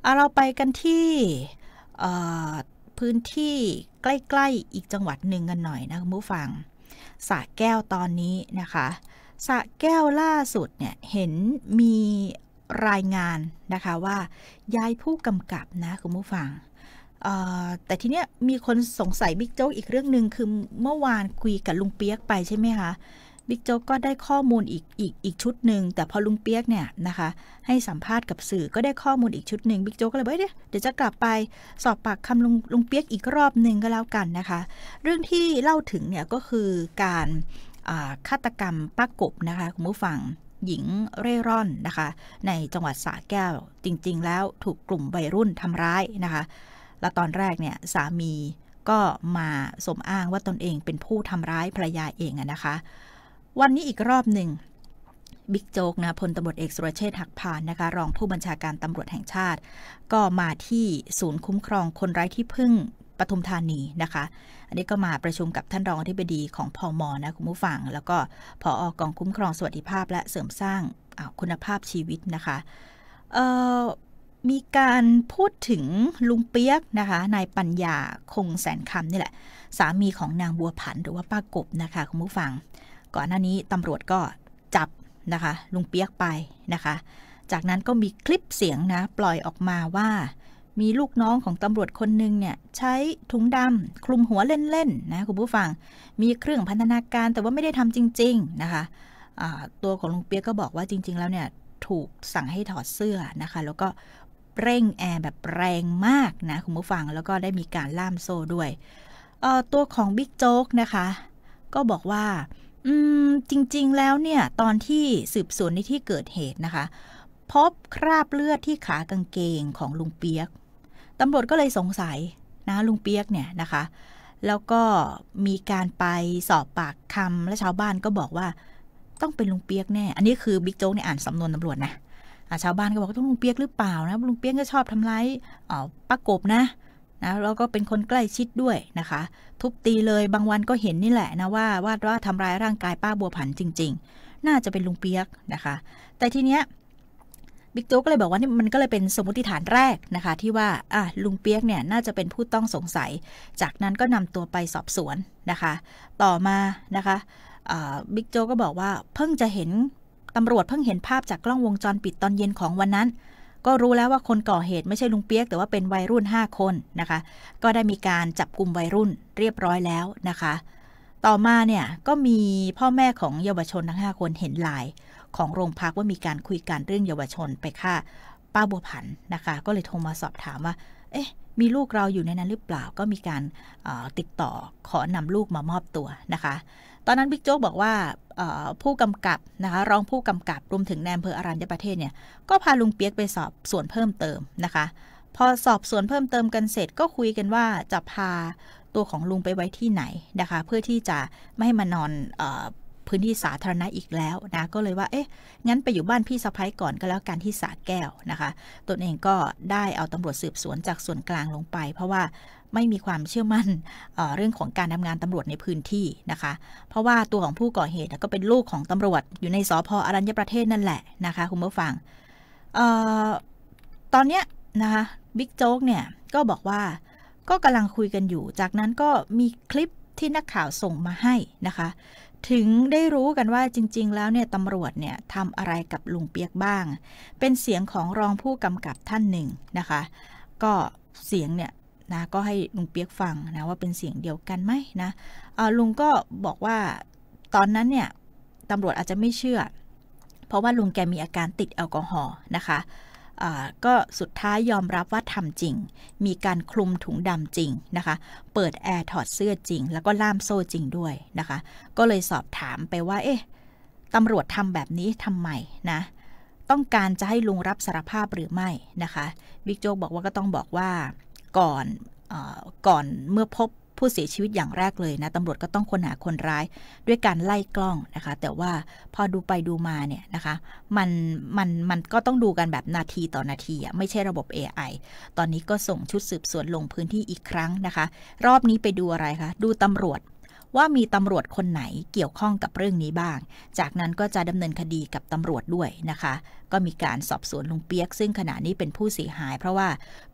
เอาเราไปกันที่พื้นที่ใกล้ๆ อีกจังหวัดหนึ่งกันหน่อยนะคุณผู้ฟังสระแก้วตอนนี้นะคะสะแก้วล่าสุดเนี่ยเห็นมีรายงานนะคะว่า ย้ายผู้กำกับนะคุณผู้ฟัง แต่ทีเนี้ยมีคนสงสัยบิ๊กโจ๊กอีกเรื่องหนึ่งคือเมื่อวานคุยกับลุงเปียกไปใช่ไหมคะบิ๊กโจ๊กก็ได้ข้อมูลอีกอีกอีกชุดหนึ่งแต่พอลุงเปียกเนี่ยนะคะ ให้สัมภาษณ์กับสื่อก็ได้ข้อมูลอีกชุดหนึ่งบิ๊กโจ๊กก็เลยบอกเดี๋ยวจะกลับไปสอบปากคำลุงลุงเปียกอีกรอบหนึ่งก็แล้วกันนะคะเรื่องที่เล่าถึงเนี่ยก็คือการฆาตกรรมป้ากบนะคะ คุณผู้ฟังหญิงเร่ร่อนนะคะ ในจังหวัดสระแก้วจริงๆแล้วถูกกลุ่มวัยรุ่นทำร้ายนะคะ และตอนแรกเนี่ย สามีก็มาสมอ้างว่าตนเองเป็นผู้ทำร้ายภรรยาเองนะคะ วันนี้อีกรอบหนึ่งบิ๊กโจ๊กนะพลตำรวจเอกสุรเชษฐ์หักพานนะคะ รองผู้บัญชาการตำรวจแห่งชาติ ก็มาที่ศูนย์คุ้มครองคนไร้ที่พึ่งปทุมธานีนะคะ อันนี้ก็มาประชุมกับท่านรองอธิบดีของพอมอนะคุณผู้ฟัง แล้วก็พออกองคุ้มครองสวัสดิภาพ และเสริมสร้างคุณภาพชีวิตนะคะ มีการพูดถึงลุงเปียกนะคะ นายปัญญาคงแสนคำนี่แหละสามีของนางบัวผันหรือว่าป้ากบนะคะคุณผู้ฟัง ก่อนหน้านี้ตำรวจก็จับนะคะลุงเปียกไปนะคะ จากนั้นก็มีคลิปเสียงนะปล่อยออกมาว่ามีลูกน้องของตำรวจคนหนึ่งเนี่ย ใช้ถุงดำคลุมหัวเล่นๆนะคุณผู้ฟัง มีเครื่องพันธนาการแต่ว่าไม่ได้ทำจริง ๆนะคะะตัวของลุงเปียกก็บอกว่าจริง ๆแล้วเนี่ยถูกสั่งให้ถอดเสื้อนะคะ แล้วก็เร่งแอร์แบบแรงมากนะคุณผู้ฟังแล้วก็ได้มีการล่ามโซ่ด้วย ตัวของบิ๊กโจ๊กนะคะก็บอกว่าจริงๆแล้วเนี่ย ตอนที่สืบสวนในที่เกิดเหตุนะคะ พบคราบเลือดที่ขากางเกงของลุงเปียกตำรวจ ก็เลยสงสัยนะลุงเปียกเนี่ยนะคะ แล้วก็มีการไปสอบปากคำและชาวบ้านก็บอกว่า ต้องเป็นลุงเปียกแน่ อันนี้คือบิ๊กโจ๊กในอ่านสำนวนตำรวจนะชาวบ้านก็บอกว่าต้องลุงเปียกหรือเปล่านะลุงเปียกก็ชอบทำร้ายป้ากบนะนะแล้วก็เป็นคนใกล้ชิดด้วยนะคะ ทุบตีเลยบางวันก็เห็นนี่แหละนะว่าว่าว่าทำร้ายร่างกายป้าบัวผันจริง ๆ น่าจะเป็นลุงเปียกนะคะ แต่ทีเนี้ยบิ๊กโจ๊กก็เลยบอกว่านี่มันก็เลยเป็นสมมติฐานแรกนะคะที่ว่าอ่ะลุงเปียกเนี่ยน่าจะเป็นผู้ต้องสงสัย จากนั้นก็นำตัวไปสอบสวนนะคะต่อมานะคะบิ๊กโจ๊กก็บอกว่าเพิ่งจะเห็นตำรวจเพิ่งเห็นภาพจากกล้องวงจรปิดตอนเย็นของวันนั้น ก็รู้แล้วว่าคนก่อเหตุไม่ใช่ลุงเปียกแต่ว่าเป็นวัยรุ่น 5 คน นะคะ ก็ได้มีการจับกลุ่มวัยรุ่นเรียบร้อยแล้วนะคะ ต่อมาเนี่ยก็มีพ่อแม่ของเยาวชนทั้ง5คนเห็นลายของโรงพักว่ามีการคุยกันเรื่องเยาวชนไปฆ่าป้าบัวผันนะคะ ก็เลยโทรมาสอบถามว่า เอ๊ะ มีลูกเราอยู่ในนั้นหรือเปล่า ก็มีการติดต่อขอนำลูกมามอบตัวนะคะ ตอนนั้นบิ๊กโจ๊กบอกว่าผู้กำกับนะคะรองผู้กำกับรวมถึงแนมเพออรัญญประเทศเนี่ยก็พาลุงเปียกไปสอบสวนเพิ่มเติมนะคะ พอสอบสวนเพิ่มเติมกันเสร็จก็คุยกันว่าจะพาตัวของลุงไปไว้ที่ไหนนะคะ เพื่อที่จะไม่ให้มานอนอพื้นที่สาธารณะอีกแล้วนะก็เลยว่าเอ๊ะงั้นไปอยู่บ้านพี่สะพ้ยก่อนก็แล้วกันที่สาแก้วนะคะตนเองก็ได้เอาตำรวจสืบสวนจากส่วนกลางลงไป เพราะว่าไม่มีความเชื่อมั่นเเรื่องของการทำงานตำรวจในพื้นที่นะคะ เพราะว่าตัวของผู้ก่อเหตุก็เป็นลูกของตำรวจอยู่ในสอพออรัญญประเทศนั่นแหละนะคะคุณผู้ฟังออตอนเนี้ยนะคะบิ๊กโจ๊กเนี่ยก็บอกว่าก็กำลังคุยกันอยู่ จากนั้นก็มีคลิปที่นักข่าวส่งมาให้นะคะถึงได้รู้กันว่าจริง ๆ แล้วเนี่ยตำรวจเนี่ยทำอะไรกับลุงเปียกบ้าง เป็นเสียงของรองผู้กำกับท่านหนึ่งนะคะ ก็เสียงเนี่ยนะก็ให้ลุงเปียกฟังนะว่าเป็นเสียงเดียวกันไหมนะลุงก็บอกว่าตอนนั้นเนี่ยตำรวจอาจจะไม่เชื่อ เพราะว่าลุงแกมีอาการติดแอลกอฮอล์นะคะก็สุดท้ายยอมรับว่าทำจริง มีการคลุมถุงดำจริงนะคะ เปิดแอร์ถอดเสื้อจริง แล้วก็ล่ามโซ่จริงด้วยนะคะ ก็เลยสอบถามไปว่า เอ๊ะตำรวจทำแบบนี้ทำไมนะ ต้องการจะให้ลุงรับสารภาพหรือไม่นะคะบิ๊กโจ๊กบอกว่าก็ต้องบอกว่าก่อนก่อนเมื่อพบผู้เสียชีวิตอย่างแรกเลยนะตำรวจก็ต้องค้นหาคนร้าย ด้วยการไล่กล้องนะคะ แต่ว่าพอดูไปดูมาเนี่ยนะคะ มันมันมันก็ต้องดูกันแบบนาทีต่อนาทีอะไม่ใช่ระบบ AI ตอนนี้ก็ส่งชุดสืบสวนลงพื้นที่อีกครั้งนะคะ รอบนี้ไปดูอะไรคะดูตำรวจว่ามีตำรวจคนไหนเกี่ยวข้องกับเรื่องนี้บ้าง จากนั้นก็จะดำเนินคดีกับตำรวจด้วยนะคะก็มีการสอบสวนลุงเปียก ซึ่งขณะนี้เป็นผู้เสียหาย เพราะว่า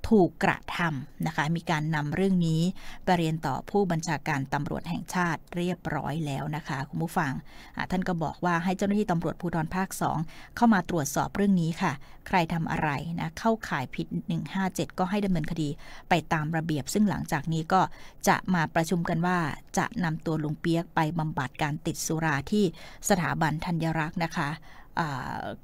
ถูกกระทำนะคะ มีการนำเรื่องนี้ไปเรียนต่อผู้บัญชาการตำรวจแห่งชาติเรียบร้อยแล้วนะคะ คุณผู้ฟัง ท่านก็บอกว่าให้เจ้าหน้าที่ตำรวจภูธรภาค 2 เข้ามาตรวจสอบเรื่องนี้ค่ะ ใครทำอะไรนะ เข้าข่ายผิด 157 ก็ให้ดำเนินคดีไปตามระเบียบ ซึ่งหลังจากนี้ก็จะมาประชุมกันว่าจะนำตัวลุงเปียกไปบำบัดการติดสุราที่ สถาบันธัญรักษ์นะคะ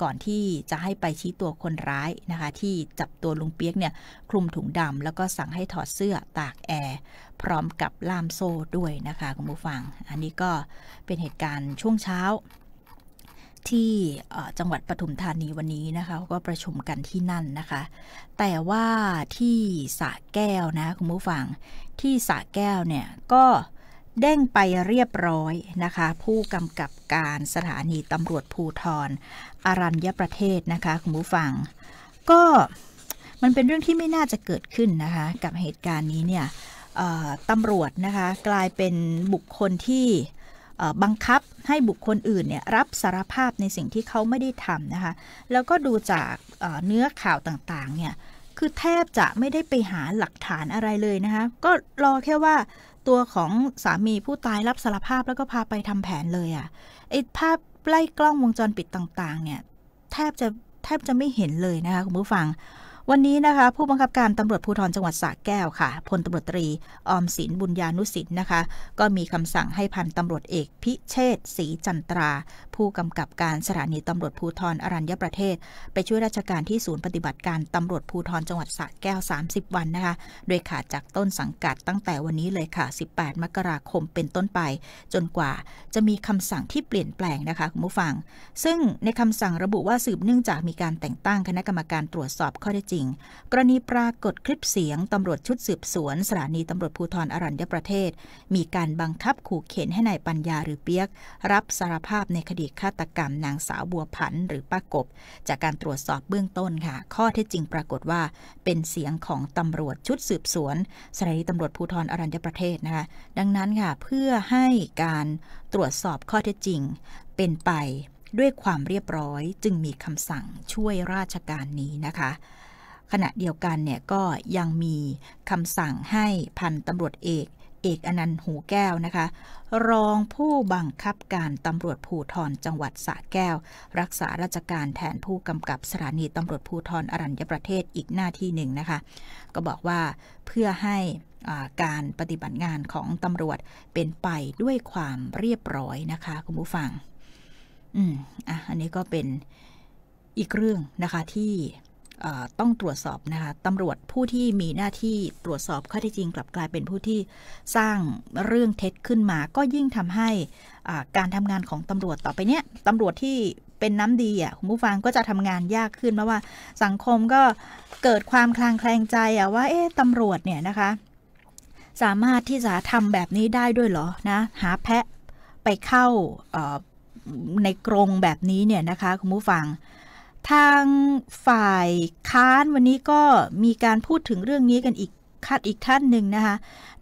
ก่อนที่จะให้ไปชี้ตัวคนร้ายนะคะ ที่จับตัว ลุงเปียกเนี่ย คลุมถุงดำแล้วก็สั่ง ให้ถอดเสื้อตากแอร์ พร้อมกับล่ามโซ่ด้วยนะคะ คุณ ผู้ ฟัง อันนี้ก็เป็นเหตุการณ์ช่วงเช้า ที่จังหวัดปทุมธานี วันนี้นะคะ ก็ประชุมกันที่นั่นนะคะ แต่ว่าที่สะแก้วนะคุณผู้ฟังที่สะแก้วเนี่ยก็เด้งไปเรียบร้อยนะคะผู้กำกับการสถานีตำรวจภูทรอรัญญประเทศนะคะ คุณผู้ฟังก็มันเป็นเรื่องที่ไม่น่าจะเกิดขึ้นนะคะ กับเหตุการณ์นี้เนี่ยตำรวจนะคะกลายเป็นบุคคลที่บังคับให้บุคคลอื่นเนี่ยรับสารภาพในสิ่งที่เขาไม่ได้ทำนะคะ แล้วก็ดูจากเนื้อข่าวต่างๆเนี่ยคือแทบจะไม่ได้ไปหาหลักฐานอะไรเลยนะคะก็รอแค่ว่าตัวของสามีผู้ตายรับสารภาพแล้วก็พาไปทำแผนเลยอะ่ะไอ้ภาพไล่กล้องวงจรปิดต่าง ๆ เนี่ยแทบจะแทบจะไม่เห็นเลยนะคะ คุณผู้ฟัง วันนี้นะคะ ผู้บังคับการตำรวจภูธรจังหวัดสระแก้วค่ะ พลตำรวจตรี ออมสินบุญญานุสินนะคะ ก็มีคำสั่งให้พันตำรวจเอก พิเชษศรีจันตราผู้กำกับการสถานีตำรวจภูธรอรัญญประเทศ ไปช่วยราชการที่ศูนย์ปฏิบัติการตำรวจภูธรจังหวัดสระแก้ว 30 วันนะคะ โดยขาดจากต้นสังกัดตั้งแต่วันนี้เลยค่ะ 18 มกราคมเป็นต้นไป จนกว่าจะมีคำสั่งที่เปลี่ยนแปลงนะคะคุณผู้ฟัง ซึ่งในคำสั่งระบุว่าสืบเนื่องจากมีการแต่งตั้งคณะกรรมการตรวจสอบข้อเท็จจริง กรณีปรากฏคลิปเสียงตำรวจชุดสืบสวนสถานีตำรวจภูธรอรัญญประเทศ มีการบังคับขู่เข็นให้ในายปัญญาหรือเปียกรับสารภาพในคดีีฆาตกรรมนางสาว บัวผันหรือป้ากบ จากการตรวจสอบเบื้องต้นค่ะ ข้อเท็จจริงปรากฏว่า เป็นเสียงของตำรวจชุดสืบสวนสถานีตำรวจภูธรอรัญญประเทศนะคะดังนั้นค่ะเพื่อให้การตรวจสอบข้อเท็จจริง เป็นไปด้วยความเรียบร้อย จึงมีคำสั่งช่วยราชการนี้นะคะ ขณะเดียวกันเนี่ยก็ยังมีคำสั่งให้พันตำรวจเอกเอกอนันต์หูแก้วนะคะ รองผู้บังคับการตำรวจภูทรจังหวัดสระแก้ว รักษาราชการแทนผู้กำกับสถานีตำรวจภูทรอรัญญประเทศอีกหน้าที่หนึ่งนะคะ ก็บอกว่าเพื่อให้การปฏิบัติงานของตำรวจเป็นไปด้วยความเรียบร้อยนะคะคุณผู้ฟังอืมอ่ะอันนี้ก็เป็นอีกเรื่องนะคะที่ต้องตรวจสอบนะคะตำรวจผู้ที่มีหน้าที่ตรวจสอบข้อเท็จจริง กลับกลายเป็นผู้ที่สร้างเรื่องเท็จขึ้นมา ก็ยิ่งทำให้การทำงานของตำรวจต่อไปเนี้ยตำรวจที่เป็นน้ำดีอ่ะ คุณผู้ฟังก็จะทำงานยากขึ้นเพราะว่าสังคมก็เกิดความคลางแคลงใจอ่ะว่าเอ๊ะตำรวจเนี่ย นะคะ สามารถที่จะทำแบบนี้ได้ด้วยเหรอนะหาแพะไปเข้าในกรงแบบนี้เนี่ยนะคะคุณผู้ฟังทางฝ่ายค้านวันนี้ก็มีการพูดถึงเรื่องนี้กันอีกคัดอีกท่านหนึ่งนะคะ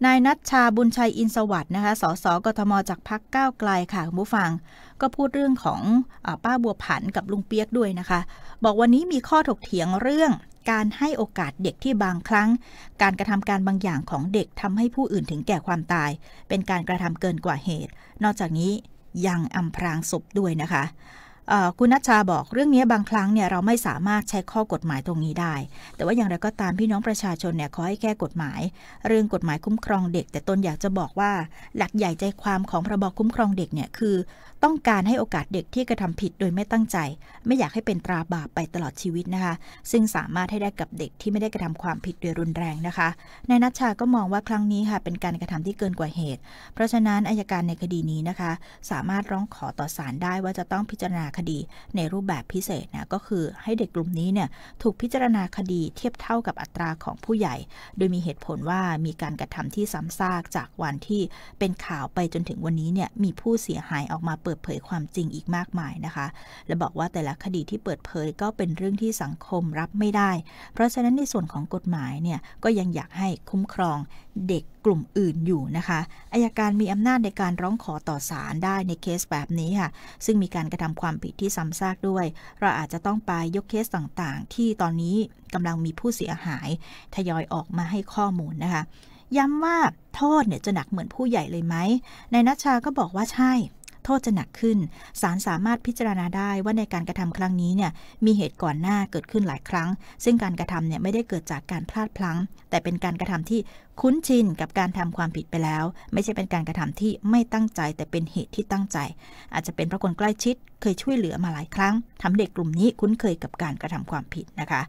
นายนัชชาบุญชัยอินสวัสด์นะคะ สส กทม จากพักก้าวไกลค่ะคุณผู้ฟังก็พูดเรื่องของอป้าบัวผันกับลุงเปียกด้วยนะคะ บอกวันนี้มีข้อ ถกเถียงเรื่องการให้โอกาสเด็กที่บางครั้ง การกระทำการบางอย่างของเด็กทำให้ผู้อื่นถึงแก่ความตาย เป็นการกระทำเกินกว่าเหตุ นอกจากนี้ยังอำพรางศพด้วยนะคะคุณนัชชาบอกเรื่องนี้บางครั้งเนี่ยเราไม่สามารถใช้ข้อกฎหมายตรงนี้ได้ แต่ว่าอย่างไรก็ตามพี่น้องประชาชนเนี่ย ขอให้แก้กฎหมาย เรื่องกฎหมายคุ้มครองเด็ก แต่ตนอยากจะบอกว่าหลักใหญ่ใจความของ พระบคุ้มครองเด็กเนี่ย คือต้องการให้โอกาสเด็กที่กระทำผิดโดยไม่ตั้งใจ ไม่อยากให้เป็นตราบาปไปตลอดชีวิตนะคะซึ่งสามารถให้ได้กับเด็กที่ไม่ได้กระทำความผิดโดยรุนแรงนะคะนายนัชชาก็มองว่าครั้งนี้ค่ะเป็นการกระทำที่เกินกว่าเหตุ เพราะฉะนั้นอายการในคดีนี้นะคะ สามารถร้องขอต่อศาลได้ว่าจะต้องพิจารณาคดีในรูปแบบพิเศษนะก็คือให้เด็กกลุ่มนี้เนี่ยถูกพิจารณาคดีเทียบเท่ากับอัตราของผู้ใหญ่ โดยมีเหตุผลว่ามีการกระทำที่ซ้ำซากจากวันที่เป็นข่าวไปจนถึงวันนี้เนี่ยมีผู้เสียหายออกมาเปิดปิดเผยความจริงอีกมากมายนะคะ และบอกว่าแต่ละคดีที่เปิดเผยก็เป็นเรื่องที่สังคมรับไม่ได้ เพราะฉะนั้นในส่วนของกฎหมาย เนี่ย ก็ยังอยากให้คุ้มครองเด็กกลุ่มอื่นอยู่นะคะ อายการมี อำนาจในการร้องขอต่อศาลได้ในเคสแบบนี้ค่ะ ซึ่งมีการกระทำความผิดที่ซ้ำซากด้วย เราอาจจะต้องไปยกเคสต่างๆ ที่ตอนนี้กำลังมีผู้เสียหาย ทยอยออกมาให้ข้อมูลนะคะ ย้ำว่าโทษเนี่ยจะหนักเหมือนผู้ใหญ่เลยไหมนายนัชชา ก็บอกว่าใช่โทษจะหนักขึ้น ศาลสามารถพิจารณาได้ว่าในการกระทำครั้งนี้เนี่ยมีเหตุก่อนหน้าเกิดขึ้นหลายครั้ง ซึ่งการกระทำเนี่ยไม่ได้เกิดจากการพลาดพลั้ง แต่เป็นการกระทำที่คุ้นชินกับการทำความผิดไปแล้ว ไม่ใช่เป็นการกระทำที่ไม่ตั้งใจ แต่เป็นเหตุที่ตั้งใจ อาจจะเป็นเพราะคนใกล้ชิด เคยช่วยเหลือมาหลายครั้ง ทำเด็กกลุ่มนี้คุ้นเคยกับการกระทำความผิดนะคะ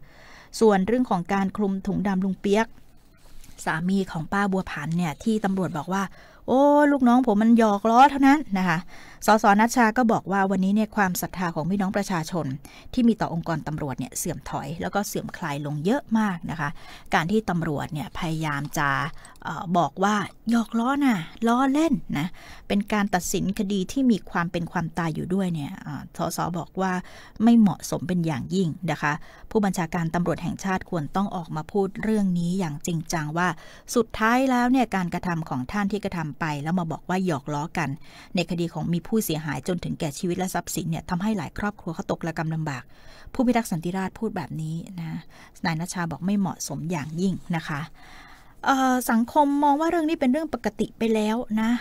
ส่วนเรื่องของการคลุมถุงดำลุงเปียก สามีของป้าบัวผันเนี่ยที่ตำรวจบอกว่าโอ้ ลูกน้องผมมันหยอกล้อเท่านั้นนะคะสสนัชชาก็บอกว่าวันนี้เนี่ยความศรัทธาของพี่น้องประชาชน ที่มีต่อองค์กรตำรวจเนี่ยเสื่อมถอย แล้วก็เสื่อมคลายลงเยอะมากนะคะการที่ตำรวจเนี่ยพยายามจะออบอกว่า หยอกล้อนะ่ะล้อเล่นนะเป็นการตัดสินคดีที่มีความเป็นความตายอยู่ด้วยเนี่ยสสบอกว่าไม่เหมาะสมเป็นอย่างยิ่งนะคะผู้บัญชาการตำรวจแห่งชาติควรต้องออกมาพูดเรื่องนี้อย่างจริงจังว่าสุดท้ายแล้วเนี่ยการกระทำของท่านที่กระทำไป แล้วมาบอกว่าหยอกล้อกัน ในคดีของมีผู้ผู้เสียหายจนถึงแก่ชีวิตและทรัพย์สินเนี่ยทำให้หลายครอบครัวเขาตกระกำลำบาก ผู้พิทักษ์สันติราชพูดแบบนี้นะนายนชาบอกไม่เหมาะสมอย่างยิ่งนะคะสังคมมองว่าเรื่องนี้เป็นเรื่องปกติไปแล้วนะ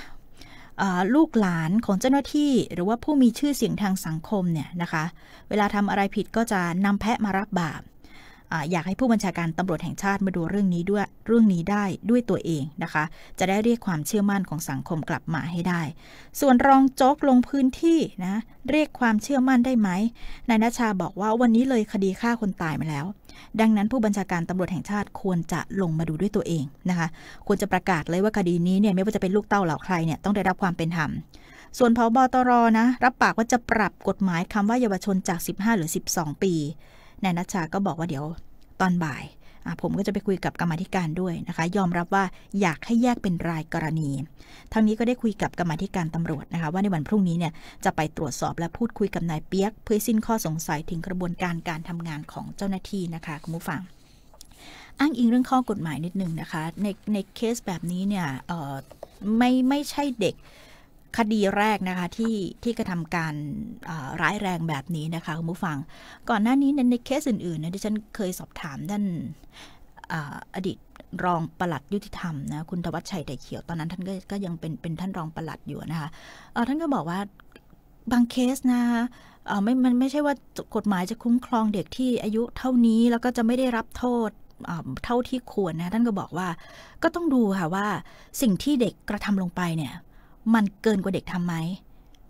ลูกหลานของเจ้าหน้าที่หรือว่าผู้มีชื่อเสียงทางสังคมเนี่ยนะคะ เวลาทำอะไรผิดก็จะนำแพะมารับบาปอยากให้ผู้บัญชาการตำรวจแห่งชาติมาดูเรื่องนี้ด้วยเรื่องนี้ได้ด้วยตัวเองนะคะ จะได้เรียกความเชื่อมั่นของสังคมกลับมาให้ได้ ส่วนรองโจ๊กลงพื้นที่นะเรียกความเชื่อมั่นได้ไหมนายนาชาบอกว่าวันนี้เลยคดีฆ่าคนตายมาแล้ว ดังนั้นผู้บัญชาการตำรวจแห่งชาติควรจะลงมาดูด้วยตัวเองนะคะ ควรจะประกาศเลยว่าคดีนี้เนี่ยไม่ว่าจะเป็นลูกเต้าเหล่าใครเนี่ยต้องได้รับความเป็นธรรมส่วนพบตรนะรับปากว่าจะปรับกฎหมายคำว่าเยาวชนจาก 15 หรือ 12 ปีนายนัชชา ก็บอกว่าเดี๋ยวตอนบ่ายผมก็จะไปคุยกับกรรมธิการด้วยนะคะ ยอมรับว่าอยากให้แยกเป็นรายกรณี ทั้งนี้ก็ได้คุยกับกรรมธิการตำรวจนะคะว่าในวันพรุ่งนี้เนี่ยจะไปตรวจสอบและพูดคุยกับนายเปียก เพื่อสิ้นข้อสงสัยถึงกระบวนการการทำงานของเจ้าหน้าที่นะคะคุณผู้ฟัง อ้างอิงเรื่องข้อกฎหมายนิดนึงนะคะ ในในเคสแบบนี้เนี่ยไม่ไม่ใช่เด็กคดีแรกนะคะที่ที่กระทำการร้ายแรงแบบนี้นะคะคุณผู้ฟัง ก่อนหน้านี้ในเคสอื่นๆนะที่ฉันเคยสอบถามท่านอดีตรองปลัดยุติธรรมนะคุณธวัชชัยไต่เขียวตอนนั้นท่านก็กยังเป็นเป็นท่านรองปลัดอยู่นะคะท่านก็บอกว่าบางเคสนะคะไม่มันไม่ใช่ว่ากฎหมายจะคุ้มครองเด็กที่อายุเท่านี้แล้วก็จะไม่ได้รับโทษเท่าที่ควรนะท่านก็บอกว่าก็ต้องดูค่ะว่าสิ่งที่เด็กกระทำลงไปเนี่ยมันเกินกว่าเด็กทำไหม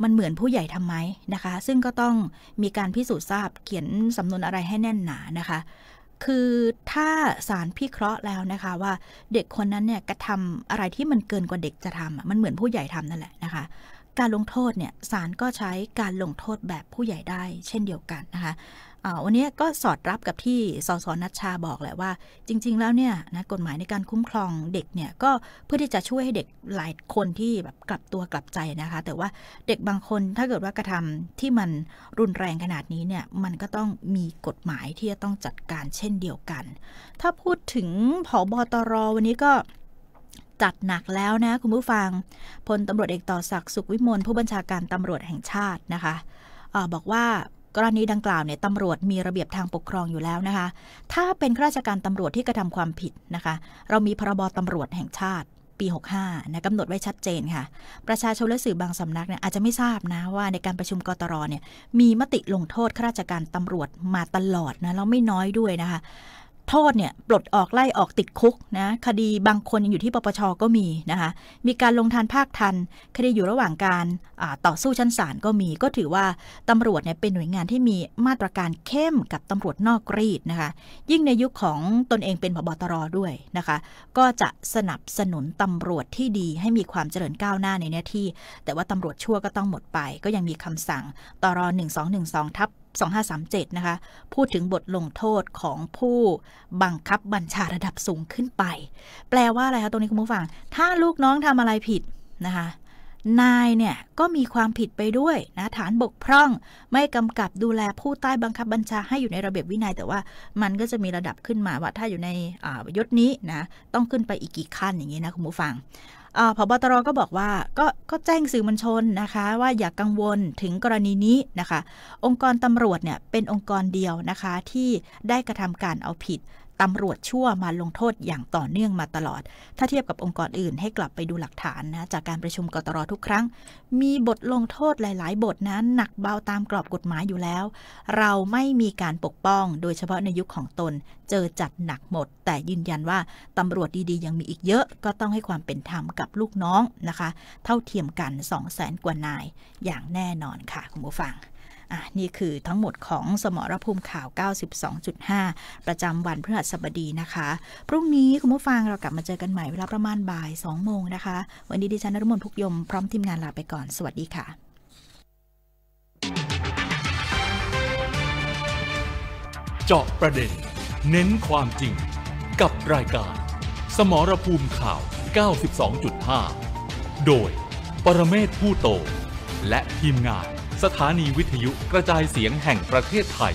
มันเหมือนผู้ใหญ่ทำไหมนะคะ ซึ่งก็ต้องมีการพิสูจน์ทราบเขียนสำนวนอะไรให้แน่นหนานะคะ คือถ้าสารพิเคราะห์แล้วนะคะ ว่าเด็กคนนั้นเนี่ยกระทำอะไรที่มันเกินกว่าเด็กจะทำ มันเหมือนผู้ใหญ่ทำนั่นแหละนะคะ การลงโทษเนี่ยสารก็ใช้การลงโทษแบบผู้ใหญ่ได้ เช่นเดียวกันนะคะวันนี้ก็สอดรับกับที่สสนัชชาบอกแหละว่า จริงๆแล้วเนี่ยนะกฎหมายในการคุ้มครองเด็กเนี่ยก็เพื่อที่จะช่วยให้เด็กหลายคนที่แบบกลับตัวกลับใจนะคะ แต่ว่าเด็กบางคนถ้าเกิดว่ากระทำที่มันรุนแรงขนาดนี้เนี่ยมันก็ต้องมีกฎหมายที่จะต้องจัดการเช่นเดียวกัน ถ้าพูดถึงผอบอตร วันนี้ก็จัดหนักแล้วนะคุณผู้ฟังพลตำรวจเอกต่อศักดิ์สุขวิมลผู้บัญชาการตำรวจแห่งชาตินะคะออบอกว่ากรณีดังกล่าวเนี่ยตำรวจมีระเบียบทางปกครองอยู่แล้วนะคะ ถ้าเป็นข้าราชการตำรวจที่กระทำความผิดนะคะ เรามีพรบตำรวจแห่งชาติปี 65 นะกำหนดไว้ชัดเจนค่ะ ประชาชนและสื่อบางสำนักเนี่ยอาจจะไม่ทราบนะว่าในการประชุมกตรเนี่ยมีมติลงโทษข้าราชการตำรวจมาตลอดนะแล้วไม่น้อยด้วยนะคะโทษเนี่ยปลดออกไล่ออกติดคุกนะคดีบางคนยังอยู่ที่ปปชก็มีนะคะมีการลงทันภาคทัน คดีอยู่ระหว่างการต่อสู้ชั้นศาลก็มี ก็ถือว่าตำรวจเนี่ยเป็นหน่วยงานที่มีมาตรการเข้มกับตำรวจนอกรีดนะคะยิ่งในยุคของตนเองเป็นพบตรด้วยนะคะ ก็จะสนับสนุนตำรวจที่ดี ให้มีความเจริญก้าวหน้าในหน้าที่ แต่ว่าตำรวจชั่วก็ต้องหมดไป ก็ยังมีคำสั่งตร1212ทับ2537 นะคะ พูดถึงบทลงโทษของผู้บังคับบัญชาระดับสูงขึ้นไป แปลว่าอะไรคะตรงนี้คุณผู้ฟัง ถ้าลูกน้องทำอะไรผิดนะคะ นายเนี่ย ก็มีความผิดไปด้วยนะฐานบกพร่อง ไม่กำกับดูแลผู้ใต้บังคับบัญชาให้อยู่ในระเบียบวินัย แต่ว่ามันก็จะมีระดับขึ้นมาว่าถ้าอยู่ในยศนี้นะ ต้องขึ้นไปอีกกี่ขั้นอย่างนี้นะคุณผู้ฟังพบตรก็บอกว่า ก็ก็แจ้งสื่อมวลชนนะคะ ว่าอย่ากกังวลถึงกรณีนี้นะคะ องค์กรตำรวจเนี่ย เป็นองค์กรเดียวนะคะ ที่ได้กระทำการเอาผิดตำรวจชั่วมาลงโทษอย่างต่อเนื่องมาตลอด ถ้าเทียบกับองค์กรอื่นให้กลับไปดูหลักฐานนะ จากการประชุมกตรทุกครั้ง มีบทลงโทษหลายๆ บทนะหนักเบาตามกรอบกฎหมายอยู่แล้ว เราไม่มีการปกป้อง โดยเฉพาะในยุคขของตน เจอจัดหนักหมด แต่ยืนยันว่า ตำรวจดีๆ ยังมีอีกเยอะก็ต้องให้ความเป็นธรรมกับลูกน้องนะคะเท่าเทียมกัน2 0 0แสนกว่านายอย่างแน่นอนค่ะคุณผู้ฟังอ่ะนี่คือทั้งหมดของสมรภูมิข่าว 92.5 ประจำวันพฤหัสบดีนะคะ พรุ่งนี้คุณผู้ฟังเรากลับมาเจอกันใหม่เวลาประมาณบ่าย 2 โมงนะคะ วันนี้ดิฉันนรมนพุกยมพร้อมทีมงานลาไปก่อน สวัสดีค่ะ เจาะประเด็นเน้นความจริงกับรายการสมรภูมิข่าว 92.5 โดยปรเมศผู้โต และทีมงานสถานีวิทยุกระจายเสียงแห่งประเทศไทย